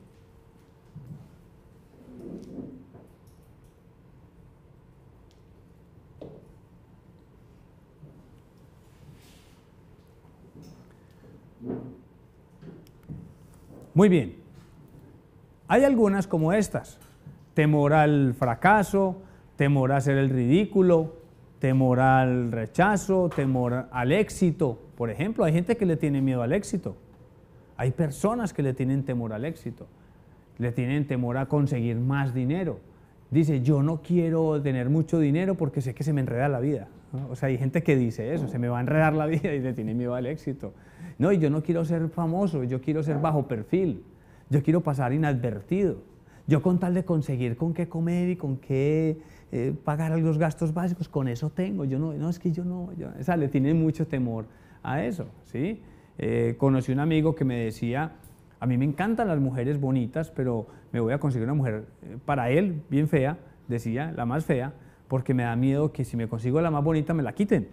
Muy bien. Hay algunas como estas. Temor al fracaso, temor a ser el ridículo, temor al rechazo, temor al éxito. Por ejemplo, hay gente que le tiene miedo al éxito. Hay personas que le tienen temor al éxito. Le tienen temor a conseguir más dinero. Dice, yo no quiero tener mucho dinero porque sé que se me enreda la vida. O sea, hay gente que dice eso, se me va a enredar la vida y le tiene miedo al éxito. No, yo no quiero ser famoso, yo quiero ser bajo perfil, yo quiero pasar inadvertido. Yo con tal de conseguir con qué comer y con qué eh, pagar los gastos básicos, con eso tengo. Yo no, no es que yo no, o sea, le tiene mucho temor a eso, ¿sí? Eh, conocí un amigo que me decía, a mí me encantan las mujeres bonitas, pero me voy a conseguir una mujer, eh, para él, bien fea, decía, la más fea, porque me da miedo que si me consigo la más bonita me la quiten.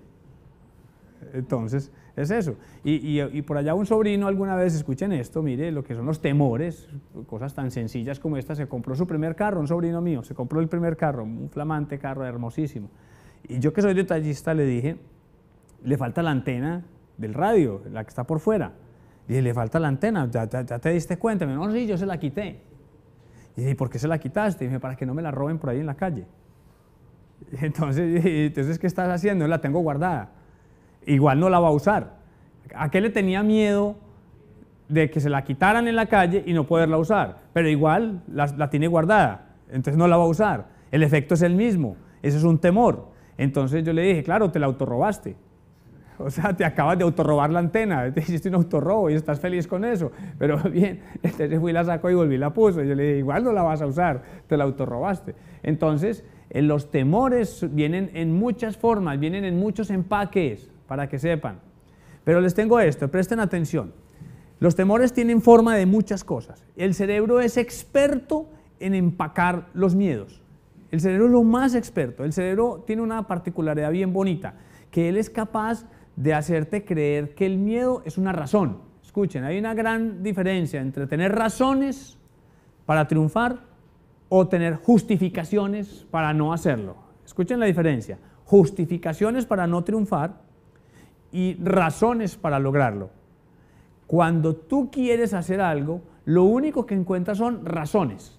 Entonces, es eso. Y, por allá un sobrino alguna vez, escuchen esto, mire lo que son los temores, cosas tan sencillas como esta, se compró su primer carro, un sobrino mío, se compró el primer carro, un flamante carro hermosísimo. Y yo que soy detallista le dije, le falta la antena del radio, la que está por fuera. Y dije, le falta la antena, ya, te diste cuenta. Me dijo, no, sí, yo se la quité. Y dije, ¿por qué se la quitaste? Y dije, para que no me la roben por ahí en la calle. (laughs) Entonces, entonces, ¿qué estás haciendo? La tengo guardada. Igual no la va a usar. ¿A qué le tenía miedo de que se la quitaran en la calle y no poderla usar? Pero igual la, tiene guardada, entonces no la va a usar. El efecto es el mismo, ese es un temor. Entonces yo le dije, claro, te la autorrobaste. (laughs) O sea, te acabas de autorrobar la antena, (laughs) te hiciste un autorrobo y estás feliz con eso. Pero bien, entonces fui, la saco y volví, la puso. Yo le dije, igual no la vas a usar, te la autorrobaste. Entonces, eh, los temores vienen en muchas formas, vienen en muchos empaques, para que sepan. Pero les tengo esto, presten atención. Los temores tienen forma de muchas cosas. El cerebro es experto en empacar los miedos. El cerebro es lo más experto. El cerebro tiene una particularidad bien bonita, que él es capaz de hacerte creer que el miedo es una razón. Escuchen, hay una gran diferencia entre tener razones para triunfar o tener justificaciones para no hacerlo. Escuchen la diferencia. Justificaciones para no triunfar y razones para lograrlo. Cuando tú quieres hacer algo, lo único que encuentras son razones.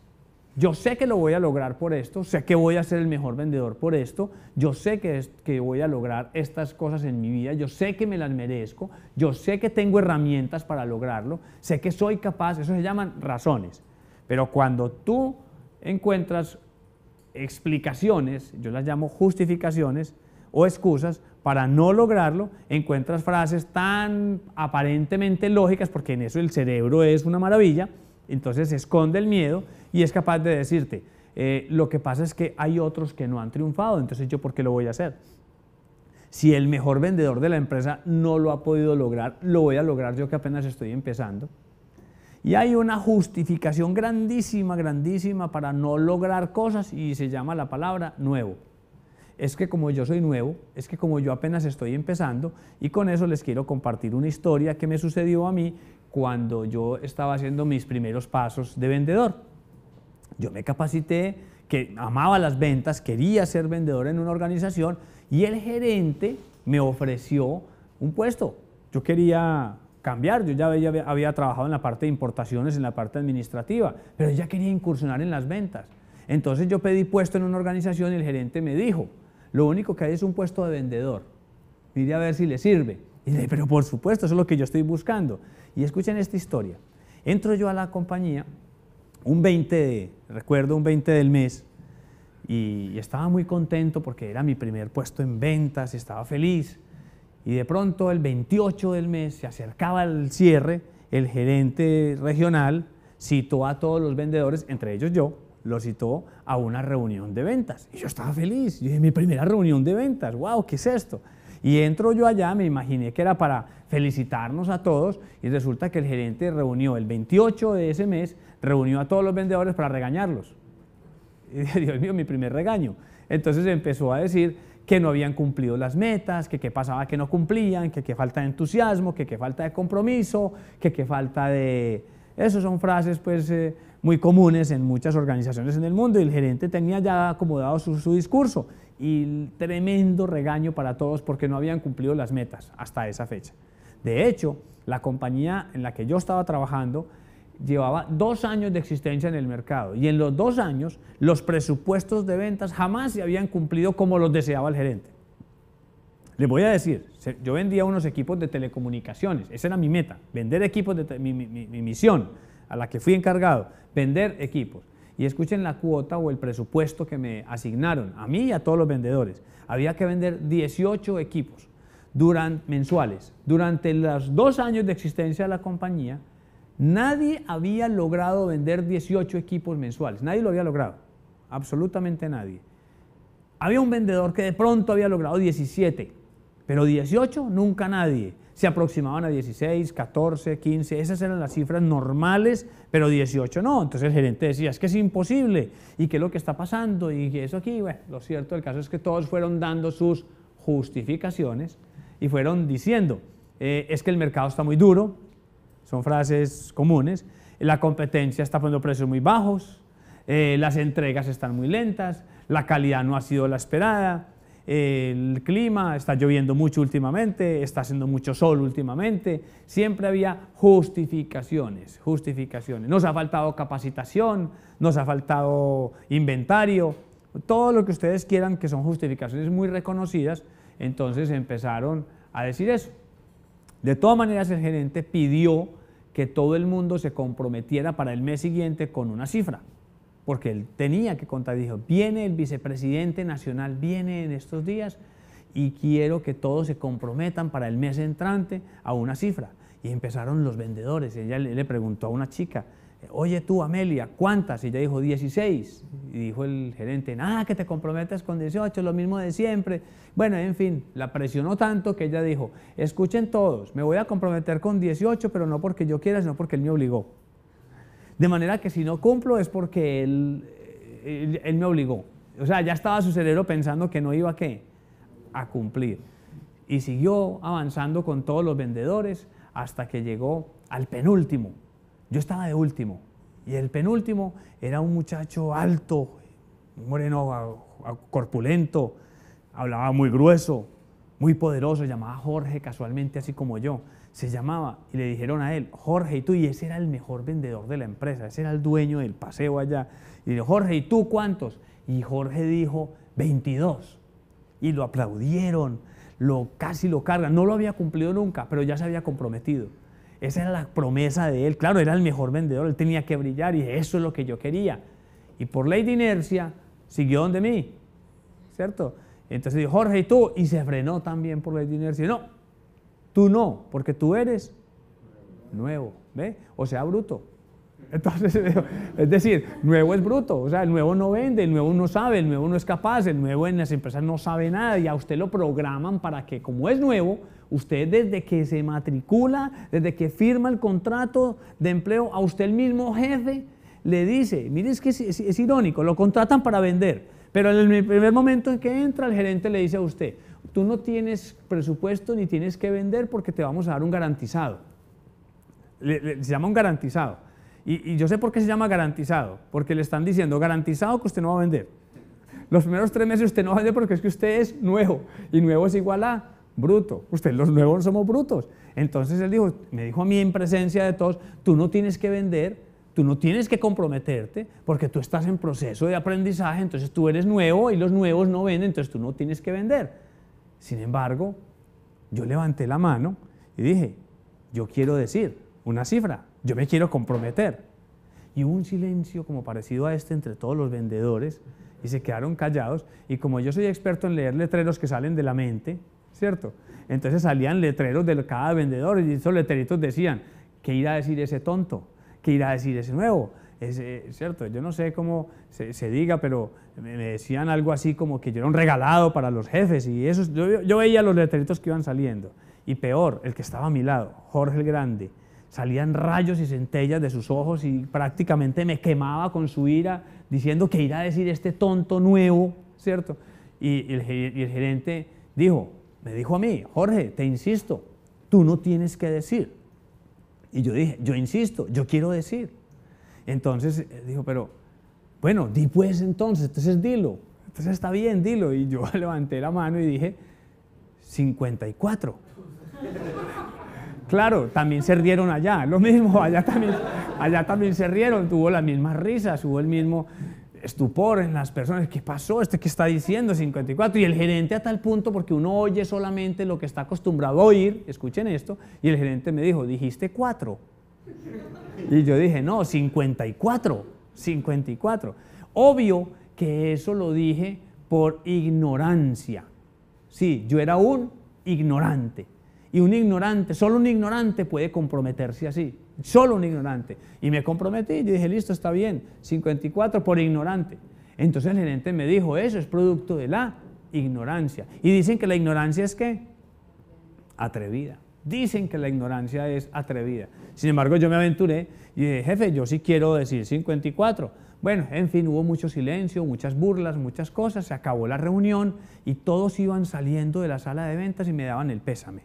Yo sé que lo voy a lograr por esto, sé que voy a ser el mejor vendedor por esto, yo sé que, que voy a lograr estas cosas en mi vida, yo sé que me las merezco, yo sé que tengo herramientas para lograrlo, sé que soy capaz, eso se llaman razones. Pero cuando tú encuentras explicaciones, yo las llamo justificaciones o excusas, para no lograrlo, encuentras frases tan aparentemente lógicas, porque en eso el cerebro es una maravilla, entonces esconde el miedo y es capaz de decirte, eh, lo que pasa es que hay otros que no han triunfado, entonces yo por qué lo voy a hacer. Si el mejor vendedor de la empresa no lo ha podido lograr, lo voy a lograr yo que apenas estoy empezando. Y hay una justificación grandísima, grandísima para no lograr cosas y se llama la palabra nuevo. Es que como yo soy nuevo, es que como yo apenas estoy empezando y con eso les quiero compartir una historia que me sucedió a mí cuando yo estaba haciendo mis primeros pasos de vendedor. Yo me capacité, que amaba las ventas, quería ser vendedor en una organización y el gerente me ofreció un puesto. Yo quería cambiar. Yo ya había, trabajado en la parte de importaciones, en la parte administrativa, pero ya quería incursionar en las ventas. Entonces yo pedí puesto en una organización y el gerente me dijo, lo único que hay es un puesto de vendedor. Mire a ver si le sirve. Y dije, pero por supuesto, eso es lo que yo estoy buscando. Y escuchen esta historia. Entro yo a la compañía, un 20 de, recuerdo, un 20 del mes, y estaba muy contento porque era mi primer puesto en ventas y estaba feliz y de pronto el 28 del mes se acercaba el cierre, el gerente regional citó a todos los vendedores, entre ellos yo, lo citó a una reunión de ventas. Y yo estaba feliz, yo dije, mi primera reunión de ventas, wow, ¿qué es esto? Y entro yo allá, me imaginé que era para felicitarnos a todos y resulta que el gerente reunió el 28 de ese mes, reunió a todos los vendedores para regañarlos. (laughs) Y dije, Dios mío, mi primer regaño. Entonces empezó a decir, que no habían cumplido las metas, que qué pasaba que no cumplían, que qué falta de entusiasmo, que qué falta de compromiso, que qué falta de... Esas son frases pues eh, muy comunes en muchas organizaciones en el mundo y el gerente tenía ya acomodado su discurso y tremendo regaño para todos porque no habían cumplido las metas hasta esa fecha. De hecho, la compañía en la que yo estaba trabajando llevaba dos años de existencia en el mercado y en los dos años los presupuestos de ventas jamás se habían cumplido como los deseaba el gerente. Les voy a decir, yo vendía unos equipos de telecomunicaciones, esa era mi meta, vender equipos, de mi, misión a la que fui encargado, vender equipos. Y escuchen la cuota o el presupuesto que me asignaron, a mí y a todos los vendedores. Había que vender 18 equipos durante, mensuales. Durante los dos años de existencia de la compañía, Nadie había logrado vender 18 equipos mensuales, nadie lo había logrado, absolutamente nadie. Había un vendedor que de pronto había logrado 17, pero 18 nunca nadie. Se aproximaban a 16, 14, 15, esas eran las cifras normales, pero 18 no. Entonces el gerente decía, es que es imposible, ¿y qué es lo que está pasando? Y eso aquí, bueno, lo cierto del caso es que todos fueron dando sus justificaciones y fueron diciendo, eh, es que el mercado está muy duro, son frases comunes, la competencia está poniendo precios muy bajos, eh, las entregas están muy lentas, la calidad no ha sido la esperada, el clima está lloviendo mucho últimamente, está haciendo mucho sol últimamente, siempre había justificaciones, justificaciones. Nos ha faltado capacitación, nos ha faltado inventario, todo lo que ustedes quieran que son justificaciones muy reconocidas, entonces empezaron a decir eso. De todas maneras el gerente pidió que todo el mundo se comprometiera para el mes siguiente con una cifra, porque él tenía que contar, dijo, viene el vicepresidente nacional, viene en estos días y quiero que todos se comprometan para el mes entrante a una cifra. Y empezaron los vendedores, y ella le preguntó a una chica, oye tú, Amelia, ¿cuántas? Y ella dijo 16. Y dijo el gerente, nada, que te comprometas con 18, lo mismo de siempre. Bueno, en fin, la presionó tanto que ella dijo, escuchen todos, me voy a comprometer con 18, pero no porque yo quiera, sino porque él me obligó. De manera que si no cumplo es porque él, me obligó. O sea, ya estaba su cerebro pensando que no iba a qué, a cumplir. Y siguió avanzando con todos los vendedores hasta que llegó al penúltimo, yo estaba de último y el penúltimo era un muchacho alto, moreno corpulento, hablaba muy grueso, muy poderoso, llamaba Jorge casualmente así como yo. Se llamaba y le dijeron a él, Jorge y tú, y ese era el mejor vendedor de la empresa, ese era el dueño del paseo allá. Y dijo, Jorge y tú, ¿cuántos? Y Jorge dijo, 22. Y lo aplaudieron, lo, casi lo cargan, no lo había cumplido nunca, pero ya se había comprometido. Esa era la promesa de él. Claro, era el mejor vendedor, él tenía que brillar y eso es lo que yo quería. Y por ley de inercia, siguió donde mí, ¿cierto? Entonces dijo, Jorge, ¿y tú? Y se frenó también por ley de inercia. No, tú no, porque tú eres nuevo, ¿ve? O sea, bruto. (laughs) Entonces, es decir, nuevo es bruto, o sea, el nuevo no vende, el nuevo no sabe, el nuevo no es capaz, el nuevo en las empresas no sabe nada y a usted lo programan para que, como es nuevo, Usted desde que se matricula, desde que firma el contrato de empleo, a usted el mismo jefe le dice, mire, es que es, irónico, lo contratan para vender, pero en el primer momento en que entra el gerente le dice a usted, tú no tienes presupuesto ni tienes que vender porque te vamos a dar un garantizado. se llama un garantizado. Y, y, yo sé por qué se llama garantizado, porque le están diciendo garantizado que usted no va a vender. Los primeros tres meses usted no va a vender porque es que usted es nuevo y nuevo es igual a bruto. Usted, los nuevos somos brutos. Entonces él dijo, me dijo a mí en presencia de todos, tú no tienes que vender, tú no tienes que comprometerte, porque tú estás en proceso de aprendizaje, entonces tú eres nuevo y los nuevos no venden, entonces tú no tienes que vender. Sin embargo, yo levanté la mano y dije, yo quiero decir una cifra, yo me quiero comprometer. Y hubo un silencio como parecido a este entre todos los vendedores y se quedaron callados. Y como yo soy experto en leer letreros que salen de la mente, ¿cierto? Entonces salían letreros de cada vendedor y esos letreritos decían, ¿qué irá a decir ese tonto? ¿Qué irá a decir ese nuevo? Es, cierto, yo no sé cómo se, diga, pero me decían algo así como que yo era un regalado para los jefes y eso, yo, veía los letreritos que iban saliendo. Y peor, el que estaba a mi lado, Jorge el Grande, salían rayos y centellas de sus ojos y prácticamente me quemaba con su ira diciendo que irá a decir este tonto nuevo, ¿cierto? el, y el gerente dijo, me dijo a mí, Jorge, te insisto, tú no tienes que decir. Y yo dije, yo insisto, yo quiero decir. Entonces eh, dijo, pero bueno, di pues entonces, entonces dilo. Entonces está bien, dilo. Y yo (laughs) levanté la mano y dije, 54. claro, también se rieron allá, lo mismo, allá también, allá también se rieron, tuvo las mismas risas, hubo el mismo, estupor en las personas, ¿qué pasó? ¿Este qué está diciendo 54? Y el gerente a tal punto, porque uno oye solamente lo que está acostumbrado a oír, escuchen esto, y el gerente me dijo, dijiste 4. Y yo dije, no, 54, 54. Obvio que eso lo dije por ignorancia. Sí, yo era un ignorante. Y un ignorante, solo un ignorante puede comprometerse así solo un ignorante. Y me comprometí, y dije, listo, está bien, 54 por ignorante. Entonces el gerente me dijo, eso es producto de la ignorancia. Y dicen que la ignorancia es qué? Atrevida. Dicen que la ignorancia es atrevida. Sin embargo, yo me aventuré y dije, jefe, yo sí quiero decir 54. Bueno, en fin, hubo mucho silencio, muchas burlas, muchas cosas, se acabó la reunión y todos iban saliendo de la sala de ventas y me daban el pésame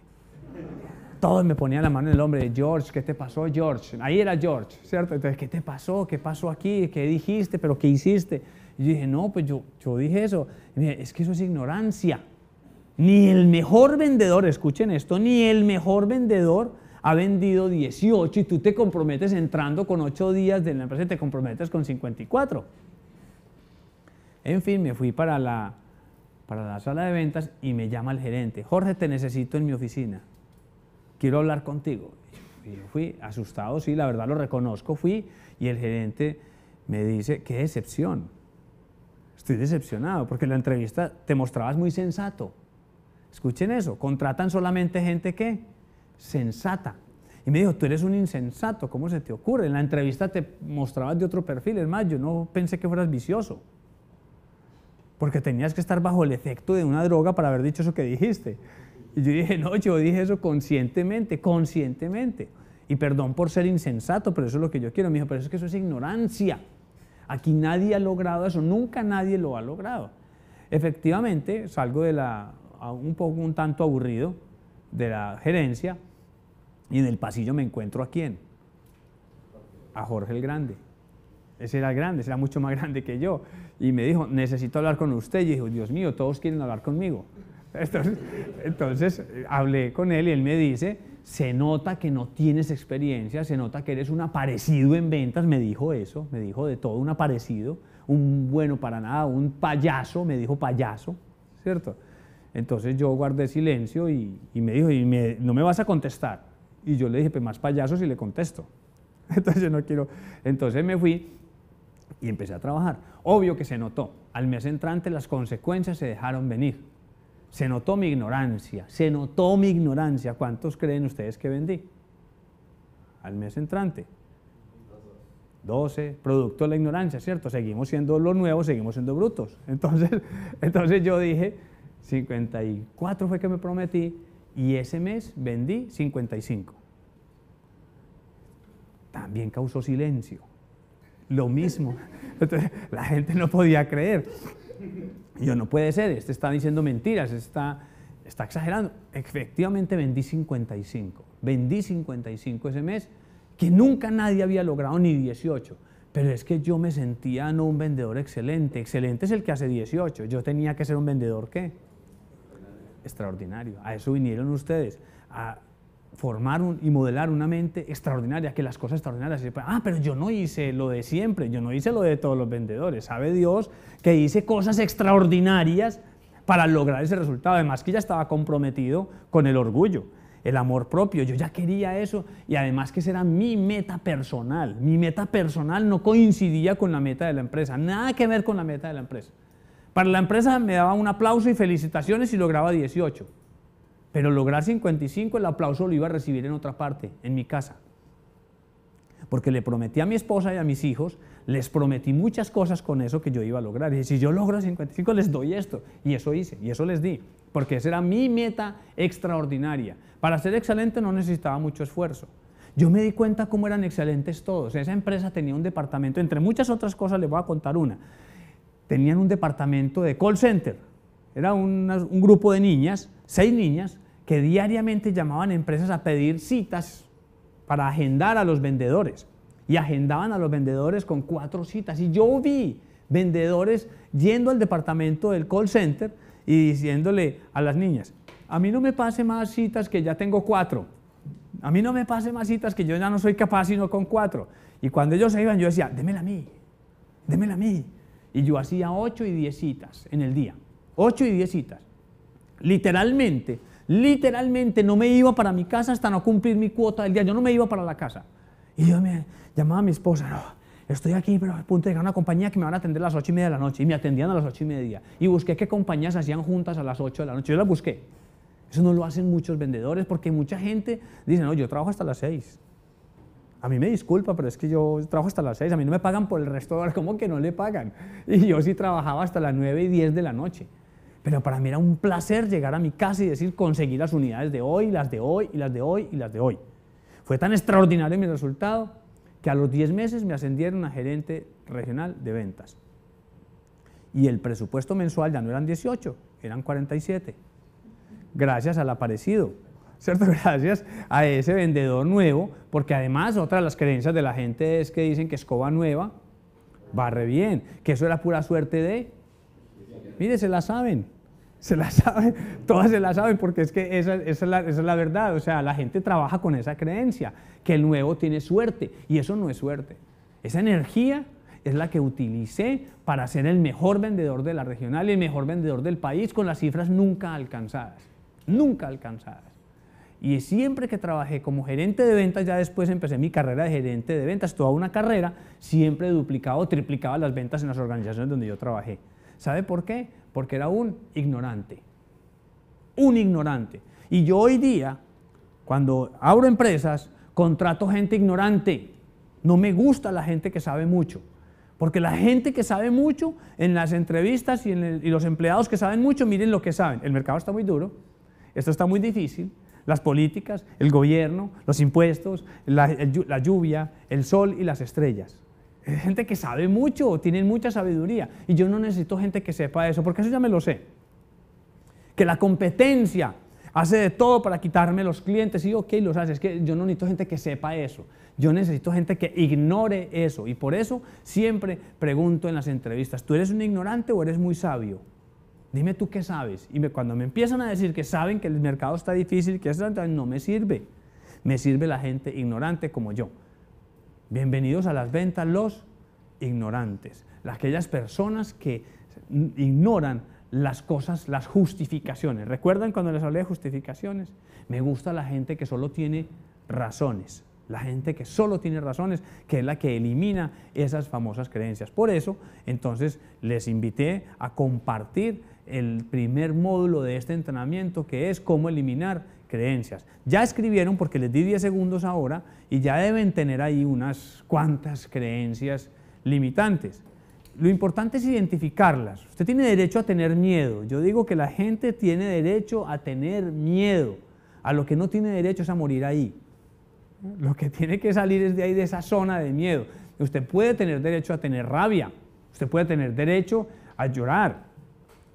todos me ponían la mano en el de George, ¿qué te pasó, George? Ahí era George, ¿cierto? Entonces, ¿qué te pasó? ¿Qué pasó aquí? ¿Qué dijiste? ¿Pero qué hiciste? Y yo dije, no, pues yo, yo dije eso. es que eso es ignorancia. Ni el mejor vendedor, escuchen esto, ni el mejor vendedor ha vendido 18 y tú te comprometes entrando con 8 días de la empresa te comprometes con 54. En fin, me fui para la, para la sala de ventas y me llama el gerente. Jorge, te necesito en mi oficina quiero hablar contigo. Y yo fui asustado, sí, la verdad lo reconozco, fui y el gerente me dice, qué decepción. Estoy decepcionado porque en la entrevista te mostrabas muy sensato. Escuchen eso, contratan solamente gente que sensata. Y me dijo, tú eres un insensato, ¿cómo se te ocurre? En la entrevista te mostrabas de otro perfil, es más, yo no pensé que fueras vicioso. Porque tenías que estar bajo el efecto de una droga para haber dicho eso que dijiste. Y yo dije, no, yo dije eso conscientemente, conscientemente. Y perdón por ser insensato, pero eso es lo que yo quiero. Me dijo, pero es que eso es ignorancia. Aquí nadie ha logrado eso, nunca nadie lo ha logrado. Efectivamente, salgo de la, un poco, un tanto aburrido de la gerencia y en el pasillo me encuentro a quién? A Jorge el Grande. Ese era el grande, ese era mucho más (laughs) grande que yo. Y me dijo, necesito hablar con usted. Y dije Dios mío, todos quieren hablar conmigo. Entonces, hablé con él y él me dice, se nota que no tienes experiencia, se nota que eres un aparecido en ventas, me dijo eso, me dijo de todo un aparecido, un bueno para nada, un payaso, me dijo payaso, ¿cierto? Entonces yo guardé silencio y, me dijo, y me, no me vas a contestar. Y yo le dije, pues más payaso si le contesto. (laughs) Entonces no quiero. Entonces me fui y empecé a trabajar. Obvio que se notó. Al mes entrante las consecuencias se dejaron venir. Se notó mi ignorancia, se notó mi ignorancia. ¿Cuántos creen ustedes que vendí? Al mes entrante. 12, producto de la ignorancia, ¿cierto? Seguimos siendo los nuevos, seguimos siendo brutos. Entonces, (laughs) entonces yo dije, 54 fue que me prometí y ese mes vendí 55. También causó silencio. Lo mismo. (laughs) la gente no podía creer. Y yo, no puede ser, este está diciendo mentiras, está, está exagerando. Efectivamente vendí 55, vendí 55 ese mes, que nunca nadie había logrado ni 18. Pero es que yo me sentía no un vendedor excelente, excelente es el que hace 18, yo tenía que ser un vendedor qué? Extraordinario. A eso vinieron ustedes, a formar y modelar una mente extraordinaria, que las cosas extraordinarias ah, pero yo no hice lo de siempre, yo no hice lo de todos los vendedores, sabe Dios que hice cosas extraordinarias para lograr ese resultado, además que ya estaba comprometido con el orgullo, el amor propio, yo ya quería eso y además que será mi meta personal, mi meta personal no coincidía con la meta de la empresa, nada que ver con la meta de la empresa. Para la empresa me daba un aplauso y felicitaciones y lograba 18 pero lograr 55 el aplauso lo iba a recibir en otra parte, en mi casa. Porque le prometí a mi esposa y a mis hijos, les prometí muchas cosas con eso que yo iba a lograr. Y si yo logro 55 les doy esto. Y eso hice, y eso les di. Porque esa era mi meta extraordinaria. Para ser excelente no necesitaba mucho esfuerzo. Yo me di cuenta cómo eran excelentes todos. Esa empresa tenía un departamento, entre muchas otras cosas, les voy a contar una. Tenían un departamento de call center. Era un, un grupo de niñas, seis niñas, que diariamente llamaban empresas a pedir citas para agendar a los vendedores. Y agendaban a los vendedores con cuatro citas. Y yo vi vendedores yendo al departamento del call center y diciéndole a las niñas, a mí no me pase más citas que ya tengo cuatro. A mí no me pase más citas que yo ya no soy capaz sino con cuatro. Y cuando ellos se iban, yo decía, démela a mí, démela a mí. Y yo hacía ocho y diez citas en el día. Ocho y diez citas. Literalmente Literalmente no me iba para mi casa hasta no cumplir mi cuota del día. Yo no me iba para la casa. Y yo me llamaba a mi esposa, no, estoy aquí, pero al punto de a una compañía que me van a atender a las 8 y media de la noche. Y me atendían a las ocho y media. Y busqué qué compañías hacían juntas a las 8 de la noche. Yo la busqué. Eso no lo hacen muchos vendedores porque mucha gente dice, no, yo trabajo hasta las seis. A mí me disculpa, pero es que yo trabajo hasta las seis, A mí no me pagan por el resto de ¿Cómo que no le pagan? Y yo sí trabajaba hasta las nueve y 10 de la noche. Pero para mí era un placer llegar a mi casa y decir, conseguí las unidades de hoy, las de hoy, y las de hoy, y las de hoy. Fue tan extraordinario mi resultado que a los 10 meses me ascendieron a gerente regional de ventas. Y el presupuesto mensual ya no eran 18, eran 47. Gracias al aparecido, ¿cierto? (laughs) Gracias a ese vendedor nuevo, porque además otra de las creencias de la gente es que dicen que escoba nueva barre bien, que eso era pura suerte de Mire, se la saben. Se la saben, (laughs) todas se la saben porque es que esa, la, es la verdad. O sea, la gente trabaja con esa creencia, que el nuevo tiene suerte y eso no es suerte. Esa energía es la que utilicé para ser el mejor vendedor de la regional y el mejor vendedor del país con las cifras nunca alcanzadas. Nunca alcanzadas. Y siempre que trabajé como gerente de ventas, ya después empecé mi carrera de gerente de ventas, toda una carrera, siempre duplicaba o triplicaba las ventas en las organizaciones donde yo trabajé. ¿Sabe por qué? Porque era un ignorante. Un ignorante. Y yo hoy día, cuando abro empresas, contrato gente ignorante. No me gusta la gente que sabe mucho. Porque la gente que sabe mucho, en las entrevistas y, en los empleados que saben mucho, miren lo que saben. El mercado está muy duro, esto está muy difícil, las políticas, el gobierno, los impuestos, la lluvia, el sol y las estrellas es gente que sabe mucho, tienen mucha sabiduría. Y yo no necesito gente que sepa eso, porque eso ya me lo sé. Que la competencia hace de todo para quitarme los clientes. Y ok, los sabes, Es que yo no necesito gente que sepa eso. Yo necesito gente que ignore eso. Y por eso siempre pregunto en las entrevistas, ¿tú eres un ignorante o eres muy sabio? Dime tú qué sabes. Y cuando me empiezan a decir que saben que el mercado está difícil, que eso no me sirve. Me sirve la gente ignorante como yo. Bienvenidos a las ventas los ignorantes, aquellas personas que ignoran las cosas, las justificaciones. ¿Recuerdan cuando les hablé de justificaciones? Me gusta la gente que solo tiene razones, la gente que solo tiene razones, que es la que elimina esas famosas creencias. Por eso, entonces, les invité a compartir el primer módulo de este entrenamiento, que es cómo eliminar creencias. Ya escribieron porque les di 10 segundos ahora y ya deben tener ahí unas cuantas creencias limitantes. Lo importante es identificarlas. Usted tiene derecho a tener miedo. Yo digo que la gente tiene derecho a tener miedo. A lo que no tiene derecho es a morir ahí. Lo que tiene que salir es de ahí, de esa zona de miedo. Usted puede tener derecho a tener rabia. Usted puede tener derecho a llorar.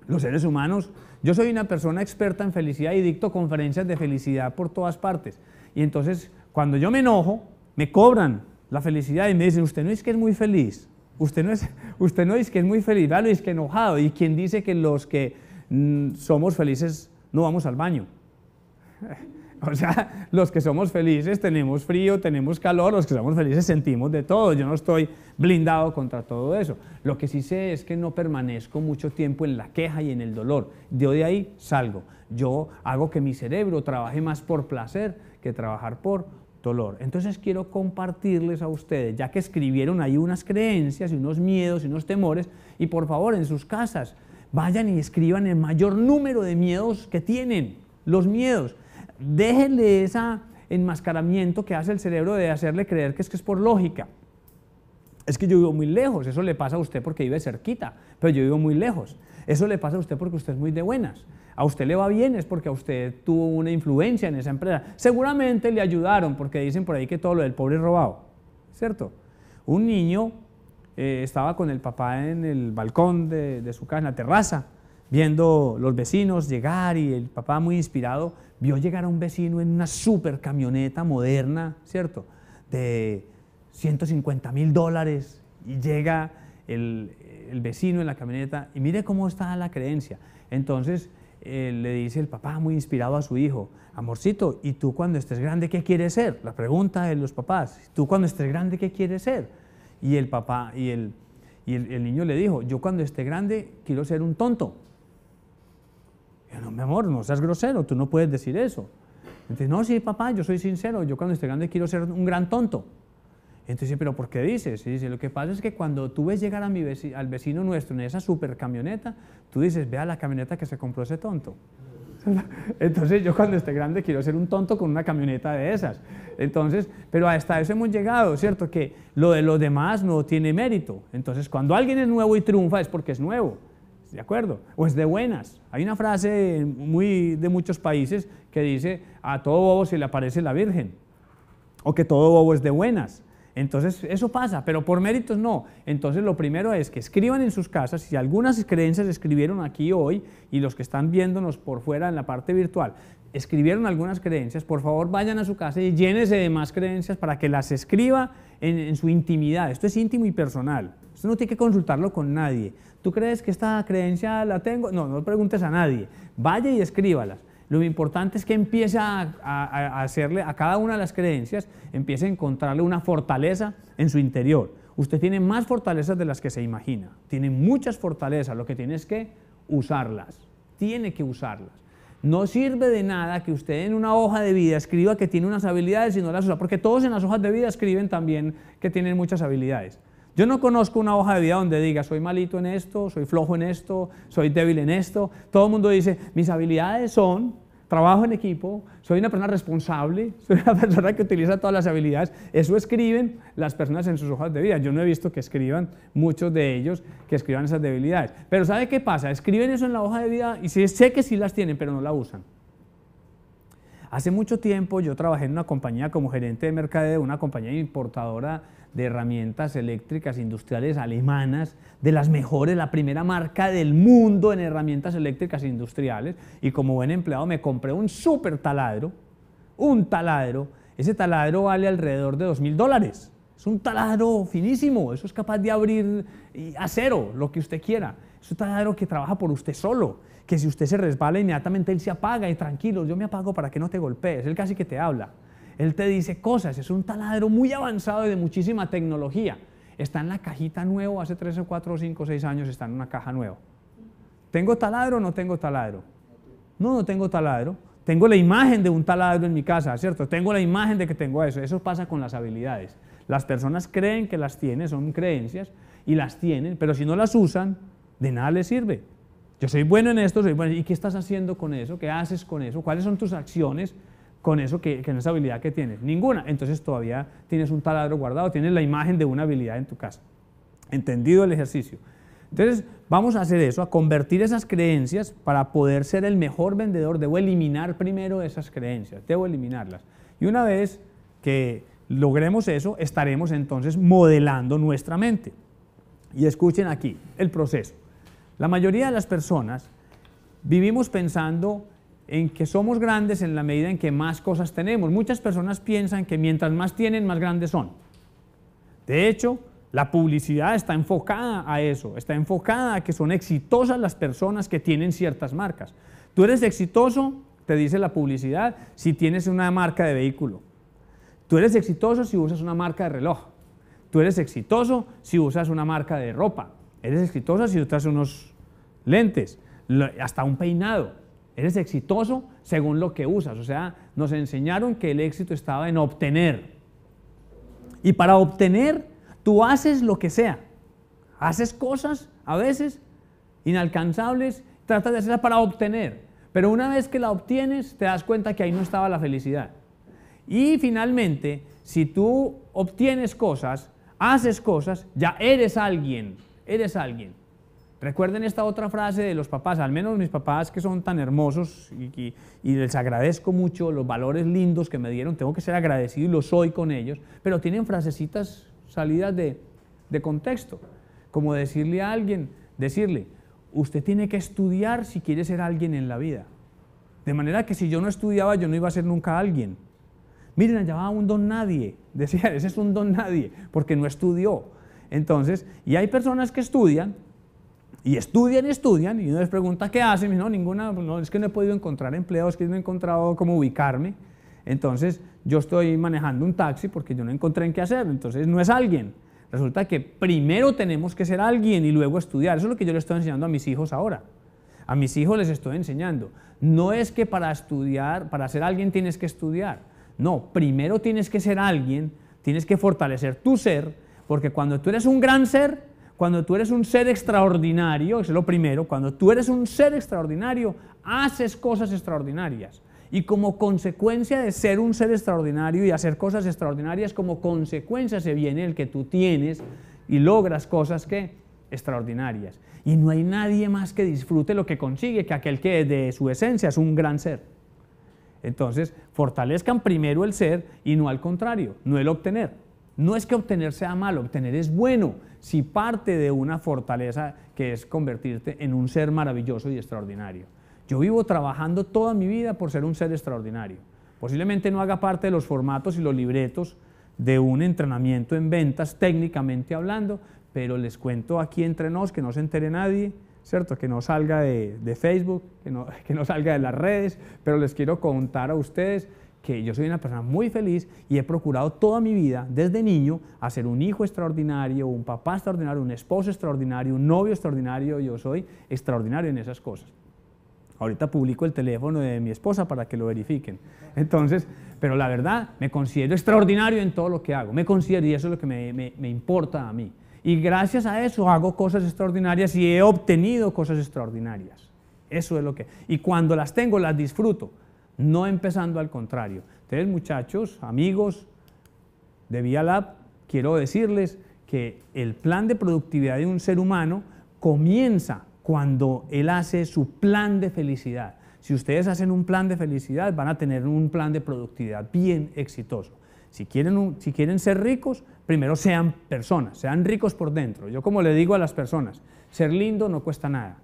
Los seres humanos yo soy una persona experta en felicidad y dicto conferencias de felicidad por todas partes. Y entonces, cuando yo me enojo, me cobran la felicidad y me dicen, usted no es que es muy feliz, usted no es, (laughs) usted no es que es muy feliz, vale, es que enojado. Y quien dice que los que mm, somos felices no vamos al baño. (laughs) (laughs) O sea, los que somos felices tenemos frío, tenemos calor, los que somos felices sentimos de todo. Yo no estoy blindado contra todo eso. Lo que sí sé es que no permanezco mucho tiempo en la queja y en el dolor. Yo de ahí salgo. Yo hago que mi cerebro trabaje más por placer que trabajar por dolor. Entonces quiero compartirles a ustedes, ya que escribieron ahí unas creencias y unos miedos y unos temores, y por favor en sus casas vayan y escriban el mayor número de miedos que tienen, los miedos déjenle ese enmascaramiento que hace el cerebro de hacerle creer que es que es por lógica. Es que yo vivo muy lejos, eso le pasa a usted porque vive cerquita, pero yo vivo muy lejos. Eso le pasa a usted porque usted es muy de buenas. A usted le va bien es porque a usted tuvo una influencia en esa empresa. Seguramente le ayudaron porque dicen por ahí que todo lo del pobre es robado, ¿cierto? Un niño eh, estaba con el papá en el balcón de, de su casa, en la terraza, viendo los vecinos llegar y el papá muy inspirado vio llegar a un vecino en una super camioneta moderna, ¿cierto? De 150 mil dólares y llega el, vecino en la camioneta y mire cómo está la creencia. Entonces eh, le dice el papá muy inspirado a su hijo, amorcito, ¿y tú cuando estés grande qué quieres ser? La pregunta de los papás, ¿tú cuando estés grande qué quieres ser? Y el papá y y el niño le dijo, yo cuando esté grande quiero ser un tonto no, mi amor, no seas grosero, tú no puedes decir eso. Entonces, no, sí, papá, yo soy sincero, yo cuando esté grande quiero ser un gran tonto. Entonces, ¿pero por qué dices? Y dice, lo que pasa es que cuando tú ves llegar a mi al vecino nuestro en esa super camioneta, tú dices, vea la camioneta que se compró ese tonto. (laughs) Entonces, yo cuando esté grande quiero ser un tonto con una camioneta de esas. Entonces, pero hasta eso hemos llegado, ¿cierto? Que lo de los demás no tiene mérito. Entonces, cuando alguien es nuevo y triunfa es porque es nuevo. ¿De acuerdo? O es de buenas. Hay una frase muy de muchos países que dice, a todo bobo se le aparece la Virgen. O que todo bobo es de buenas. Entonces, eso pasa, pero por méritos no. Entonces, lo primero es que escriban en sus casas, si algunas creencias escribieron aquí hoy y los que están viéndonos por fuera en la parte virtual, escribieron algunas creencias, por favor vayan a su casa y llénese de más creencias para que las escriba en su intimidad. Esto es íntimo y personal. Usted no tiene que consultarlo con nadie. ¿Tú crees que esta creencia la tengo? No, no preguntes a nadie. Vaya y escríbalas. Lo importante es que empiece a, hacerle a cada una de las creencias, empiece a encontrarle una fortaleza en su interior. Usted tiene más fortalezas de las que se imagina. Tiene muchas fortalezas. Lo que tiene es que usarlas. Tiene que usarlas. No sirve de nada que usted en una hoja de vida escriba que tiene unas habilidades y no las usa, porque todos en las hojas de vida escriben también que tienen muchas habilidades. Yo no conozco una hoja de vida donde diga, soy malito en esto, soy flojo en esto, soy débil en esto. Todo el mundo dice, mis habilidades son, trabajo en equipo, soy una persona responsable, (laughs) soy una persona que utiliza todas las habilidades. Eso escriben las personas en sus hojas de vida. Yo no he visto que escriban muchos de ellos que escriban esas debilidades. Pero ¿sabe qué pasa? Escriben eso en la hoja de vida y sé que sí las tienen, pero no la usan. Hace mucho tiempo yo trabajé en una compañía como gerente de mercadeo, una compañía importadora de herramientas eléctricas industriales alemanas, de las mejores, la primera marca del mundo en herramientas eléctricas industriales, y como buen empleado me compré un super taladro, un taladro, ese taladro vale alrededor de dos mil dólares, es un taladro finísimo, eso es capaz de abrir acero, lo que usted quiera, es un taladro que trabaja por usted solo, que si usted se resbala inmediatamente él se apaga y tranquilo, yo me apago para que no te golpees, él casi que te habla. Él te dice cosas, es un taladro muy avanzado y de muchísima tecnología. Está en la cajita nueva, hace 3 o 4 o 5 o 6 años está en una caja nueva. ¿Tengo taladro o no tengo taladro? No, no tengo taladro. Tengo la imagen de un taladro en mi casa, ¿cierto? Tengo la imagen de que tengo eso. Eso pasa con las habilidades. Las personas creen que las tienen, son creencias, y las tienen, pero si no las usan, de nada les sirve. Yo soy bueno en esto, soy bueno. ¿Y qué estás haciendo con eso? ¿Qué haces con eso? ¿Cuáles son tus acciones con eso que, no habilidad que tienes? Ninguna. Entonces todavía tienes un taladro guardado, tienes la imagen de una habilidad en tu casa. Entendido el ejercicio. Entonces, vamos a hacer eso, a convertir esas creencias para poder ser el mejor vendedor. Debo eliminar primero esas creencias, debo eliminarlas. Y una vez que logremos eso, estaremos entonces modelando nuestra mente. Y escuchen aquí el proceso. La mayoría de las personas vivimos pensando en que somos grandes en la medida en que más cosas tenemos. Muchas personas piensan que mientras más tienen, más grandes son. De hecho, la publicidad está enfocada a eso, está enfocada a que son exitosas las personas que tienen ciertas marcas. Tú eres exitoso, te dice la publicidad, si tienes una marca de vehículo. Tú eres exitoso si usas una marca de reloj. Tú eres exitoso si usas una marca de ropa. Eres exitoso si usas unos lentes, hasta un peinado. Eres exitoso según lo que usas. O sea, nos enseñaron que el éxito estaba en obtener. Y para obtener, tú haces lo que sea. Haces cosas, a veces, inalcanzables, tratas de hacerlas para obtener. Pero una vez que la obtienes, te das cuenta que ahí no estaba la felicidad. Y finalmente, si tú obtienes cosas, haces cosas, ya eres alguien, eres alguien. Recuerden esta otra frase de los papás, al menos mis papás que son tan hermosos y, les agradezco mucho los valores lindos que me dieron, tengo que ser agradecido y lo soy con ellos, pero tienen frasecitas salidas de, contexto, como decirle a alguien, decirle, usted tiene que estudiar si quiere ser alguien en la vida. De manera que si yo no estudiaba yo no iba a ser nunca alguien. Miren, allá va un don nadie, decía, ese es un don nadie, porque no estudió. Entonces, y hay personas que estudian y estudian y estudian, y uno les pregunta qué hacen, y no, ninguna, no, es que no he podido encontrar empleo, que no he encontrado cómo ubicarme. Entonces, yo estoy manejando un taxi porque yo no encontré en qué hacer, entonces no es alguien. Resulta que primero tenemos que ser alguien y luego estudiar. Eso es lo que yo le estoy enseñando a mis hijos ahora. A mis hijos les estoy enseñando. No es que para estudiar, para ser alguien tienes que estudiar. No, primero tienes que ser alguien, tienes que fortalecer tu ser, porque cuando tú eres un gran ser, cuando tú eres un ser extraordinario, es lo primero, cuando tú eres un ser extraordinario, haces cosas extraordinarias. Y como consecuencia de ser un ser extraordinario y hacer cosas extraordinarias, como consecuencia se viene el que tú tienes y logras cosas que extraordinarias. Y no hay nadie más que disfrute lo que consigue que aquel que de su esencia es un gran ser. Entonces, fortalezcan primero el ser y no al contrario, no el obtener. No es que obtener sea malo, obtener es bueno si parte de una fortaleza que es convertirte en un ser maravilloso y extraordinario. Yo vivo trabajando toda mi vida por ser un ser extraordinario. Posiblemente no haga parte de los formatos y los libretos de un entrenamiento en ventas técnicamente hablando, pero les cuento aquí entre nos que no se entere nadie, ¿cierto? Que no salga de, Facebook, (laughs) que no salga de las redes, pero les quiero contar a ustedes que yo soy una persona muy feliz y he procurado toda mi vida, desde niño, a ser un hijo extraordinario, un papá extraordinario, un esposo extraordinario, un novio extraordinario, yo soy extraordinario en esas cosas. Ahorita publico el teléfono de mi esposa para que lo verifiquen. Entonces, pero la verdad, me considero extraordinario en todo lo que hago. Me considero, y eso es lo que me, me importa a mí. Y gracias a eso hago cosas extraordinarias y he obtenido cosas extraordinarias. Eso es lo que... Y cuando las tengo, las disfruto no empezando al contrario. Entonces, muchachos, amigos de Vialab, quiero decirles que el plan de productividad de un ser humano comienza cuando él hace su plan de felicidad. Si ustedes hacen un plan de felicidad, van a tener un plan de productividad bien exitoso. Si quieren, si quieren ser ricos, primero sean personas, sean ricos por dentro. Yo como le digo a las personas, ser lindo no cuesta nada.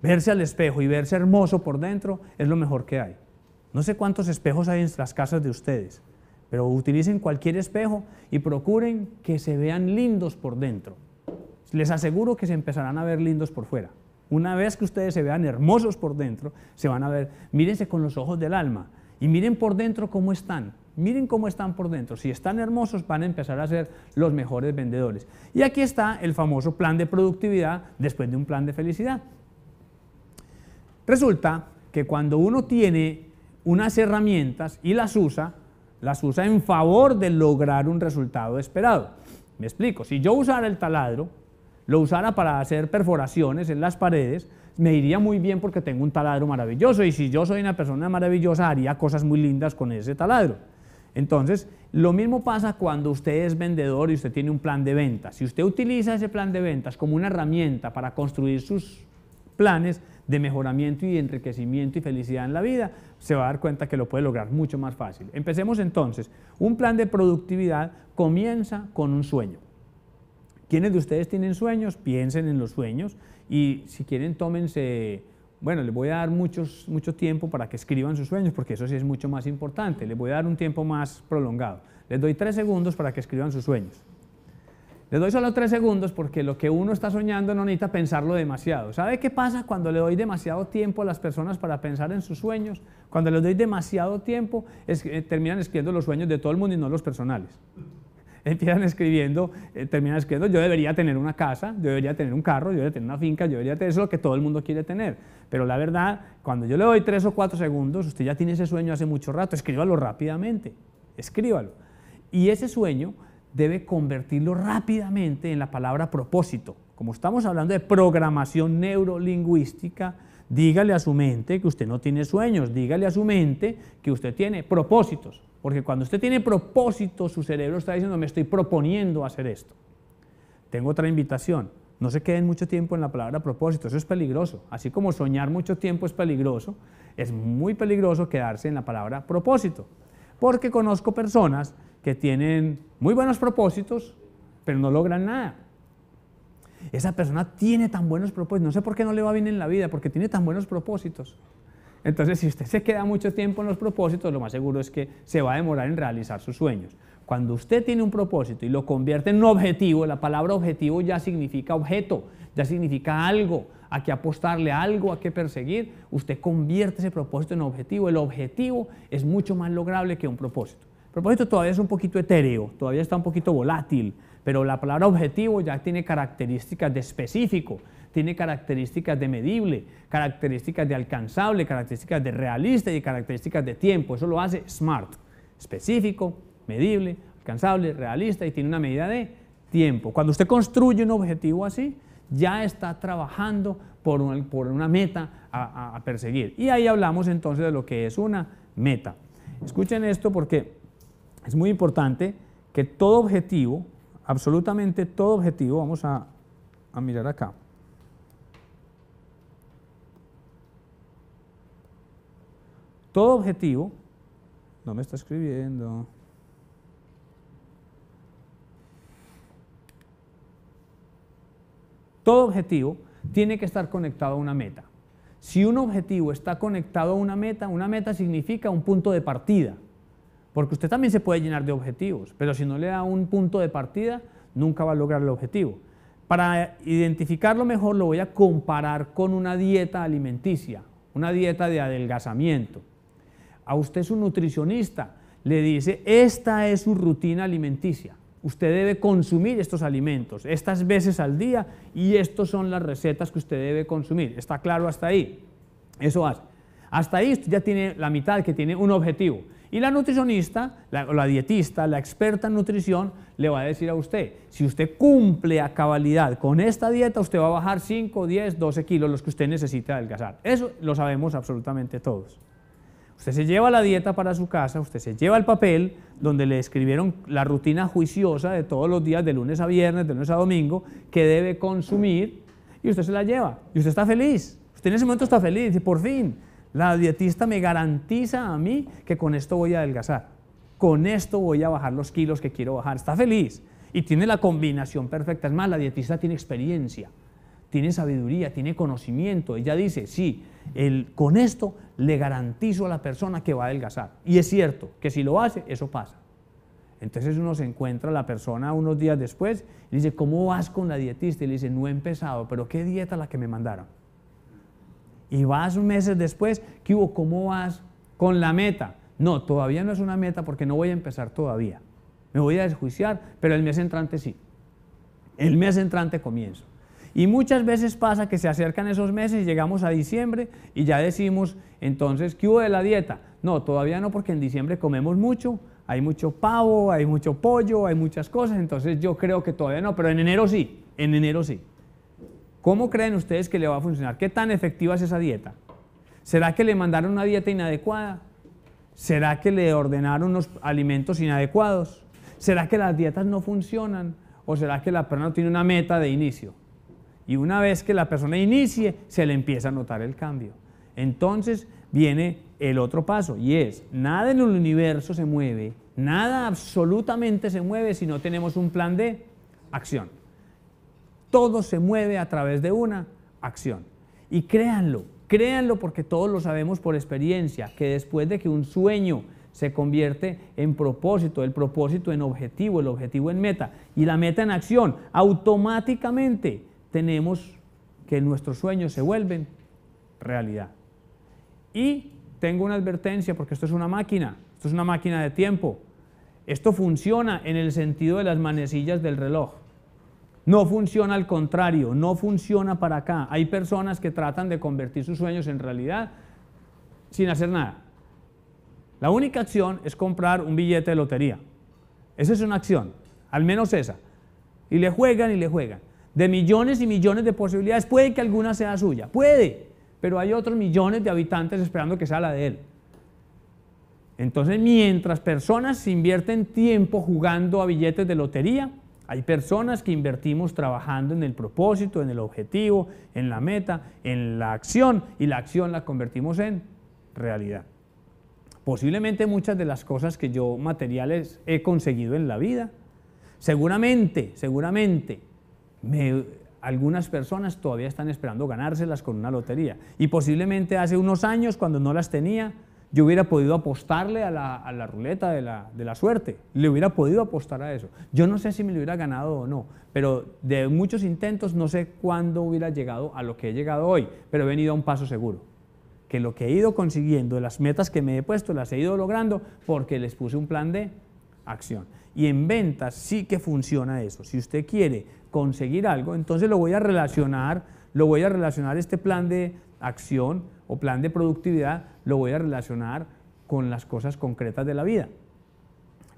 Verse al espejo y verse hermoso por dentro es lo mejor que hay. No sé cuántos espejos hay en las casas de ustedes, pero utilicen cualquier espejo y procuren que se vean lindos por dentro. Les aseguro que se empezarán a ver lindos por fuera. Una vez que ustedes se vean hermosos por dentro, se van a ver, mírense con los ojos del alma y miren por dentro cómo están. Miren cómo están por dentro. Si están hermosos, van a empezar a ser los mejores vendedores. Y aquí está el famoso plan de productividad después de un plan de felicidad. Resulta que cuando uno tiene unas herramientas y las usa, las usa en favor de lograr un resultado esperado. Me explico, si yo usara el taladro, lo usara para hacer perforaciones en las paredes, me iría muy bien porque tengo un taladro maravilloso y si yo soy una persona maravillosa haría cosas muy lindas con ese taladro. Entonces, lo mismo pasa cuando usted es vendedor y usted tiene un plan de ventas. Si usted utiliza ese plan de ventas como una herramienta para construir sus planes, de mejoramiento y de enriquecimiento y felicidad en la vida, se va a dar cuenta que lo puede lograr mucho más fácil. Empecemos entonces. Un plan de productividad comienza con un sueño. ¿Quiénes de ustedes tienen sueños? Piensen en los sueños y si quieren tómense bueno, les voy a dar mucho tiempo para que escriban sus sueños, porque eso sí es mucho más importante. Les voy a dar un tiempo más prolongado. Les doy tres segundos para que escriban sus sueños. Le doy solo tres segundos porque lo que uno está soñando no necesita pensarlo demasiado. ¿Sabe qué pasa cuando le doy demasiado tiempo a las personas para pensar en sus sueños? Cuando les doy demasiado tiempo, eh, terminan escribiendo los sueños de todo el mundo y no los personales. (laughs) Empiezan escribiendo, eh, terminan escribiendo, yo debería tener una casa, yo debería tener un carro, yo debería tener una finca, yo debería tener eso, que todo el mundo quiere tener. Pero la verdad, cuando yo le doy tres o cuatro segundos, usted ya tiene ese sueño hace mucho rato, escríbalo rápidamente, escríbalo. Y ese sueño debe convertirlo rápidamente en la palabra propósito. Como estamos hablando de programación neurolingüística, dígale a su mente que usted no tiene sueños, dígale a su mente que usted tiene propósitos. Porque cuando usted tiene propósitos, su cerebro está diciendo, me estoy proponiendo hacer esto. Tengo otra invitación, no se queden mucho tiempo en la palabra propósito, eso es peligroso. Así como soñar mucho tiempo es peligroso, es muy peligroso quedarse en la palabra propósito. Porque conozco personas que tienen muy buenos propósitos, pero no logran nada. Esa persona tiene tan buenos propósitos, no sé por qué no le va bien en la vida, porque tiene tan buenos propósitos. Entonces, si usted se queda mucho tiempo en los propósitos, lo más seguro es que se va a demorar en realizar sus sueños. Cuando usted tiene un propósito y lo convierte en un objetivo, la palabra objetivo ya significa objeto, ya significa algo, a qué apostarle algo, a qué perseguir, usted convierte ese propósito en objetivo. El objetivo es mucho más lograble que un propósito. El propósito todavía es un poquito etéreo, todavía está un poquito volátil, pero la palabra objetivo ya tiene características de específico, tiene características de medible, características de alcanzable, características de realista y características de tiempo. Eso lo hace SMART, específico, medible, alcanzable, realista y tiene una medida de tiempo. Cuando usted construye un objetivo así, ya está trabajando por una, por una meta a perseguir. Y ahí hablamos entonces de lo que es una meta. Escuchen esto porque es muy importante que todo objetivo, absolutamente todo objetivo, vamos a, mirar acá. Todo objetivo, no me está escribiendo. Todo objetivo tiene que estar conectado a una meta. Si un objetivo está conectado a una meta, una meta significa un punto de partida. Porque usted también se puede llenar de objetivos, pero si no le da un punto de partida, nunca va a lograr el objetivo. Para identificarlo mejor lo voy a comparar con una dieta alimenticia, una dieta de adelgazamiento. A usted su nutricionista le dice, esta es su rutina alimenticia. Usted debe consumir estos alimentos, estas veces al día, y estas son las recetas que usted debe consumir. ¿Está claro hasta ahí? Eso hace. Hasta ahí usted ya tiene la mitad que tiene un objetivo. Y la nutricionista, la, la dietista, la experta en nutrición, le va a decir a usted, si usted cumple a cabalidad con esta dieta, usted va a bajar 5, 10, 12 kilos, los que usted necesita adelgazar. Eso lo sabemos absolutamente todos. Usted se lleva la dieta para su casa, usted se lleva el papel donde le escribieron la rutina juiciosa de todos los días, de lunes a viernes, de lunes a domingo, que debe consumir, y usted se la lleva. Y usted está feliz. Usted en ese momento está feliz, y por fin, la dietista me garantiza a mí que con esto voy a adelgazar, con esto voy a bajar los kilos que quiero bajar. Está feliz y tiene la combinación perfecta. Es más, la dietista tiene experiencia, tiene sabiduría, tiene conocimiento. Ella dice, sí, con esto le garantizo a la persona que va a adelgazar. Y es cierto que si lo hace, eso pasa. Entonces uno se encuentra a la persona unos días después y dice, ¿cómo vas con la dietista? Y le dice, no he empezado, pero ¿qué dieta la que me mandaron? y vas meses después, ¿qué hubo? ¿Cómo vas con la meta? No, todavía no es una meta porque no voy a empezar todavía. Me voy a desjuiciar, pero el mes entrante sí. El mes entrante comienzo. Y muchas veces pasa que se acercan esos meses, llegamos a diciembre y ya decimos, entonces, ¿qué hubo de la dieta? No, todavía no, porque en diciembre comemos mucho, hay mucho pavo, hay mucho pollo, hay muchas cosas, entonces yo creo que todavía no, pero en enero sí, en enero sí. ¿Cómo creen ustedes que le va a funcionar? ¿Qué tan efectiva es esa dieta? ¿Será que le mandaron una dieta inadecuada? ¿Será que le ordenaron unos alimentos inadecuados? ¿Será que las dietas no funcionan? ¿O será que la persona no tiene una meta de inicio? Y una vez que la persona inicie, se le empieza a notar el cambio. Entonces viene el otro paso y es, nada en el universo se mueve, nada absolutamente se mueve si no tenemos un plan de acción. Todo se mueve a través de una acción. Y créanlo, créanlo porque todos lo sabemos por experiencia, que después de que un sueño se convierte en propósito, el propósito en objetivo, el objetivo en meta y la meta en acción, automáticamente tenemos que nuestros sueños se vuelven realidad. Y tengo una advertencia porque esto es una máquina, esto es una máquina de tiempo. Esto funciona en el sentido de las manecillas del reloj. No funciona al contrario, no funciona para acá. Hay personas que tratan de convertir sus sueños en realidad sin hacer nada. La única acción es comprar un billete de lotería. Esa es una acción, al menos esa. Y le juegan y le juegan. De millones y millones de posibilidades, puede que alguna sea suya, puede, pero hay otros millones de habitantes esperando que sea la de él. Entonces, mientras personas invierten tiempo jugando a billetes de lotería, hay personas que invertimos trabajando en el propósito, en el objetivo, en la meta, en la acción y la acción la convertimos en realidad. Posiblemente muchas de las cosas que yo materiales he conseguido en la vida, seguramente, seguramente, algunas personas todavía están esperando ganárselas con una lotería. Y posiblemente hace unos años, cuando no las tenía, yo hubiera podido apostarle a la, ruleta de la, de la, suerte, le hubiera podido apostar a eso. Yo no sé si me lo hubiera ganado o no, pero de muchos intentos no sé cuándo hubiera llegado a lo que he llegado hoy, pero he venido a un paso seguro, que lo que he ido consiguiendo, las metas que me he puesto, las he ido logrando porque les puse un plan de acción. Y en ventas sí que funciona eso. Si usted quiere conseguir algo, entonces lo voy a relacionar, lo voy a relacionar este plan de, acción o plan de productividad lo voy a relacionar con las cosas concretas de la vida.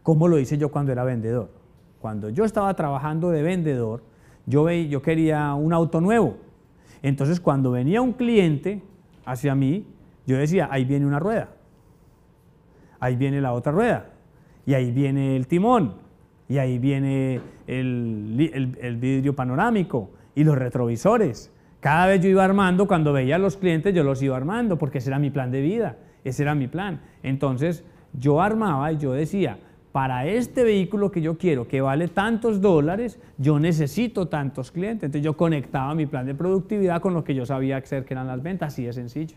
como lo hice yo cuando era vendedor? Cuando yo estaba trabajando de vendedor, yo, yo quería un auto nuevo. Entonces cuando venía un cliente hacia mí, yo decía, ahí viene una rueda, ahí viene la otra rueda, y ahí viene el timón, y ahí viene el vidrio panorámico, y los retrovisores, cada vez yo iba armando, cuando veía a los clientes, yo los iba armando, porque ese era mi plan de vida, ese era mi plan. Entonces, yo armaba y yo decía, para este vehículo que yo quiero, que vale tantos dólares, yo necesito tantos clientes. Entonces, yo conectaba mi plan de productividad con lo que yo sabía hacer, que eran las ventas, así es sencillo.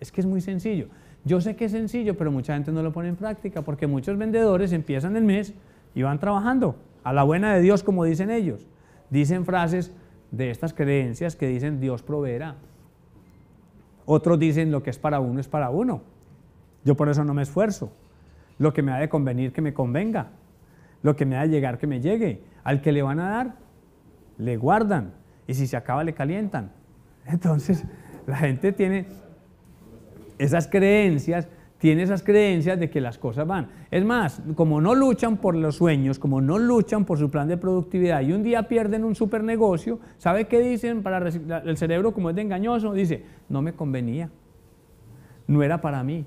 Es que es muy sencillo. Yo sé que es sencillo, pero mucha gente no lo pone en práctica, porque muchos vendedores empiezan el mes y van trabajando, a la buena de Dios, como dicen ellos. Dicen frases de estas creencias que dicen Dios proveerá. Otros dicen lo que es para uno es para uno. Yo por eso no me esfuerzo. Lo que me ha de convenir que me convenga. Lo que me ha de llegar que me llegue. Al que le van a dar, le guardan. Y si se acaba, le calientan. Entonces, la gente tiene esas creencias tiene esas creencias de que las cosas van. Es más, como no luchan por los sueños, como no luchan por su plan de productividad y un día pierden un super negocio, ¿sabe qué dicen para el cerebro como es de engañoso? Dice, no me convenía, no era para mí.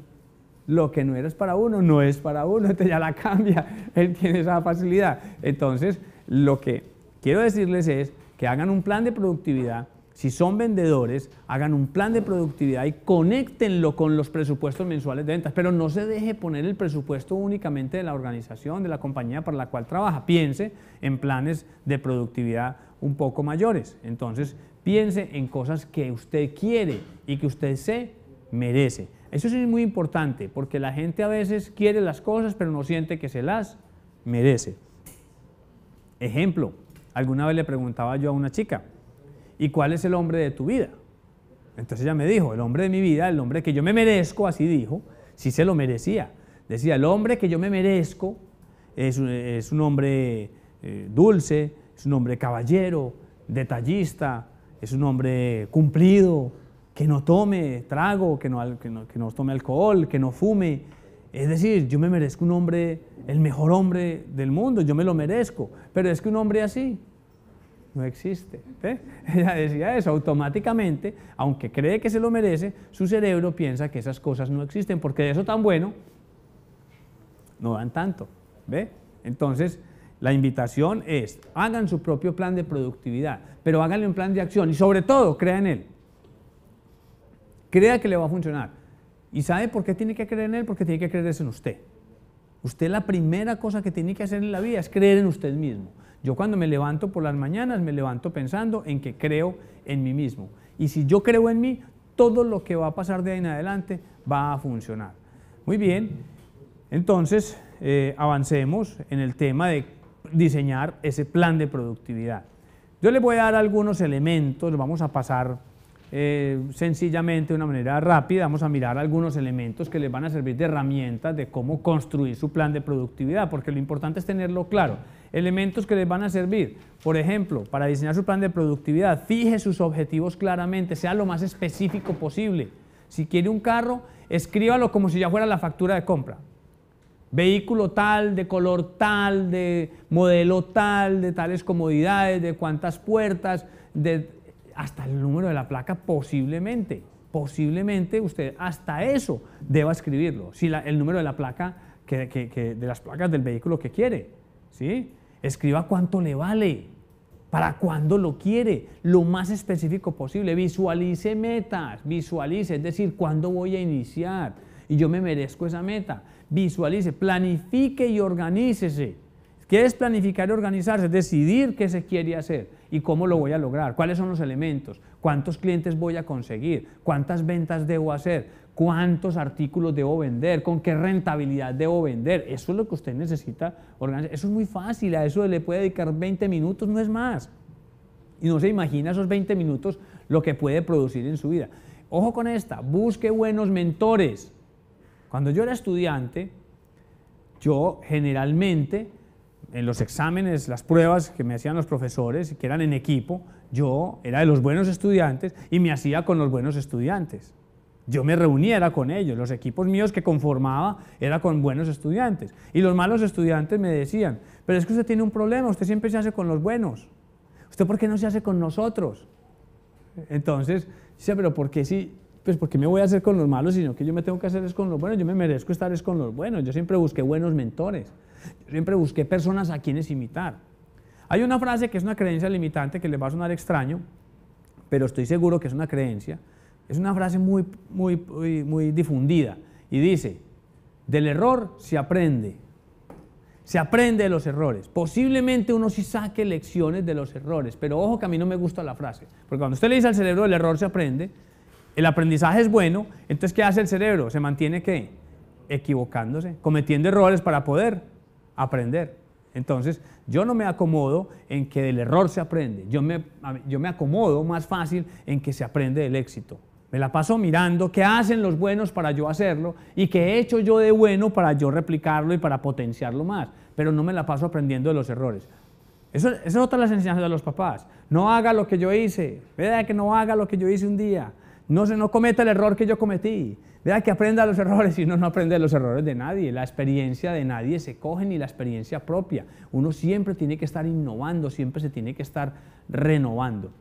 Lo que no era es para uno, no es para uno, entonces ya la cambia, (laughs) él tiene esa facilidad. Entonces, lo que quiero decirles es que hagan un plan de productividad si son vendedores, hagan un plan de productividad y conéctenlo con los presupuestos mensuales de ventas, pero no se deje poner el presupuesto únicamente de la organización, de la compañía para la cual trabaja. Piense en planes de productividad un poco mayores. Entonces, piense en cosas que usted quiere y que usted se merece. Eso es muy importante, porque la gente a veces quiere las cosas, pero no siente que se las merece. Ejemplo, alguna vez le preguntaba yo a una chica, ¿y cuál es el hombre de tu vida? Entonces ella me dijo, el hombre de mi vida, el hombre que yo me merezco, así dijo, si se lo merecía. Decía, el hombre que yo me merezco es, un hombre eh, dulce, es un hombre caballero, detallista, es un hombre cumplido, que no tome trago, que no, que no, que no tome alcohol, que no fume. Es decir, yo me merezco un hombre, el mejor hombre del mundo, yo me lo merezco. Pero es que un hombre así, no existe. (laughs) Ella decía eso, automáticamente, aunque cree que se lo merece, su cerebro piensa que esas cosas no existen, porque de eso tan bueno no dan tanto. Entonces, la invitación es, hagan su propio plan de productividad, pero háganle un plan de acción y sobre todo, crea en él. Crea que le va a funcionar. ¿Y sabe por qué tiene que creer en él? Porque tiene que creer en usted. Usted la primera cosa que tiene que hacer en la vida es creer en usted mismo. Yo cuando me levanto por las mañanas me levanto pensando en que creo en mí mismo. Y si yo creo en mí, todo lo que va a pasar de ahí en adelante va a funcionar. Muy bien, entonces eh, avancemos en el tema de diseñar ese plan de productividad. Yo les voy a dar algunos elementos, vamos a pasar eh, sencillamente de una manera rápida, vamos a mirar algunos elementos que les van a servir de herramientas de cómo construir su plan de productividad, porque lo importante es tenerlo claro elementos que les van a servir. Por ejemplo, para diseñar su plan de productividad, fije sus objetivos claramente, sea lo más específico posible. Si quiere un carro, escríbalo como si ya fuera la factura de compra. Vehículo tal, de color tal, de modelo tal, de tales comodidades, de cuántas puertas, de hasta el número de la placa posiblemente. Posiblemente usted hasta eso deba escribirlo, si el número de la placa que, de las placas del vehículo que quiere. ¿sí? Escriba cuánto le vale, para cuándo lo quiere, lo más específico posible. Visualice metas, visualice, es decir, cuándo voy a iniciar y yo me merezco esa meta. Visualice, planifique y organícese. ¿Qué es planificar y organizarse? Decidir qué se quiere hacer y cómo lo voy a lograr, cuáles son los elementos, cuántos clientes voy a conseguir, cuántas ventas debo hacer, cuántos artículos debo vender, con qué rentabilidad debo vender. Eso es lo que usted necesita organizar. Eso es muy fácil, a eso le puede dedicar 20 minutos, no es más. Y no se imagina esos 20 minutos lo que puede producir en su vida. Ojo con esta, busque buenos mentores. Cuando yo era estudiante, yo generalmente, en los exámenes, las pruebas que me hacían los profesores, que eran en equipo, yo era de los buenos estudiantes y me hacía con los buenos estudiantes yo me reunía con ellos, los equipos míos que conformaba era con buenos estudiantes. Y los malos estudiantes me decían, pero es que usted tiene un problema, usted siempre se hace con los buenos. ¿Usted por qué no se hace con nosotros? Entonces, dice, pero ¿por qué sí? Pues porque me voy a hacer con los malos, sino que yo me tengo que hacer es con los buenos, yo me merezco estar es con los buenos, yo siempre busqué buenos mentores, siempre busqué personas a quienes imitar. Hay una frase que es una creencia limitante que le va a sonar extraño, pero estoy seguro que es una creencia, es una frase muy, muy, difundida y dice, del error se aprende, se aprende de los errores. Posiblemente uno sí saque lecciones de los errores, pero ojo que a mí no me gusta la frase, porque cuando usted le dice al cerebro el error se aprende, el aprendizaje es bueno, entonces ¿qué hace el cerebro? Se mantiene qué? Equivocándose, cometiendo errores para poder aprender. Entonces, yo no me acomodo en que del error se aprende, yo me, yo me acomodo más fácil en que se aprende del éxito. Me la paso mirando qué hacen los buenos para yo hacerlo y qué he hecho yo de bueno para yo replicarlo y para potenciarlo más, pero no me la paso aprendiendo de los errores. Eso, es otra de las enseñanzas de los papás. No haga lo que yo hice, vea que no haga lo que yo hice un día, no, se, no cometa el error que yo cometí, vea que aprenda los (laughs) errores y no, no aprende los errores de nadie, la experiencia de nadie se coge ni la experiencia propia. Uno siempre tiene que estar innovando, siempre se tiene que estar renovando.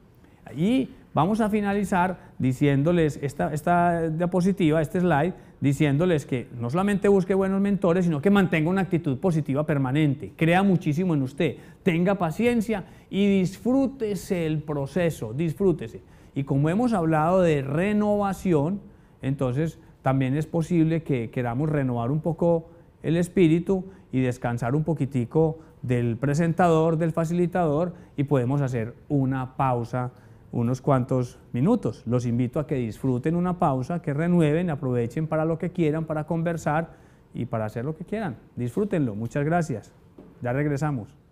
Allí Vamos a finalizar diciéndoles esta, esta diapositiva, este slide, diciéndoles que no solamente busque buenos mentores, sino que mantenga una actitud positiva permanente, crea muchísimo en usted, tenga paciencia y disfrútese el proceso, disfrútese. Y como hemos hablado de renovación, entonces también es posible que queramos renovar un poco el espíritu y descansar un poquitico del presentador, del facilitador y podemos hacer una pausa unos cuantos minutos. Los invito a que disfruten una pausa, que renueven, aprovechen para lo que quieran, para conversar y para hacer lo que quieran. Disfrútenlo. Muchas gracias. Ya regresamos.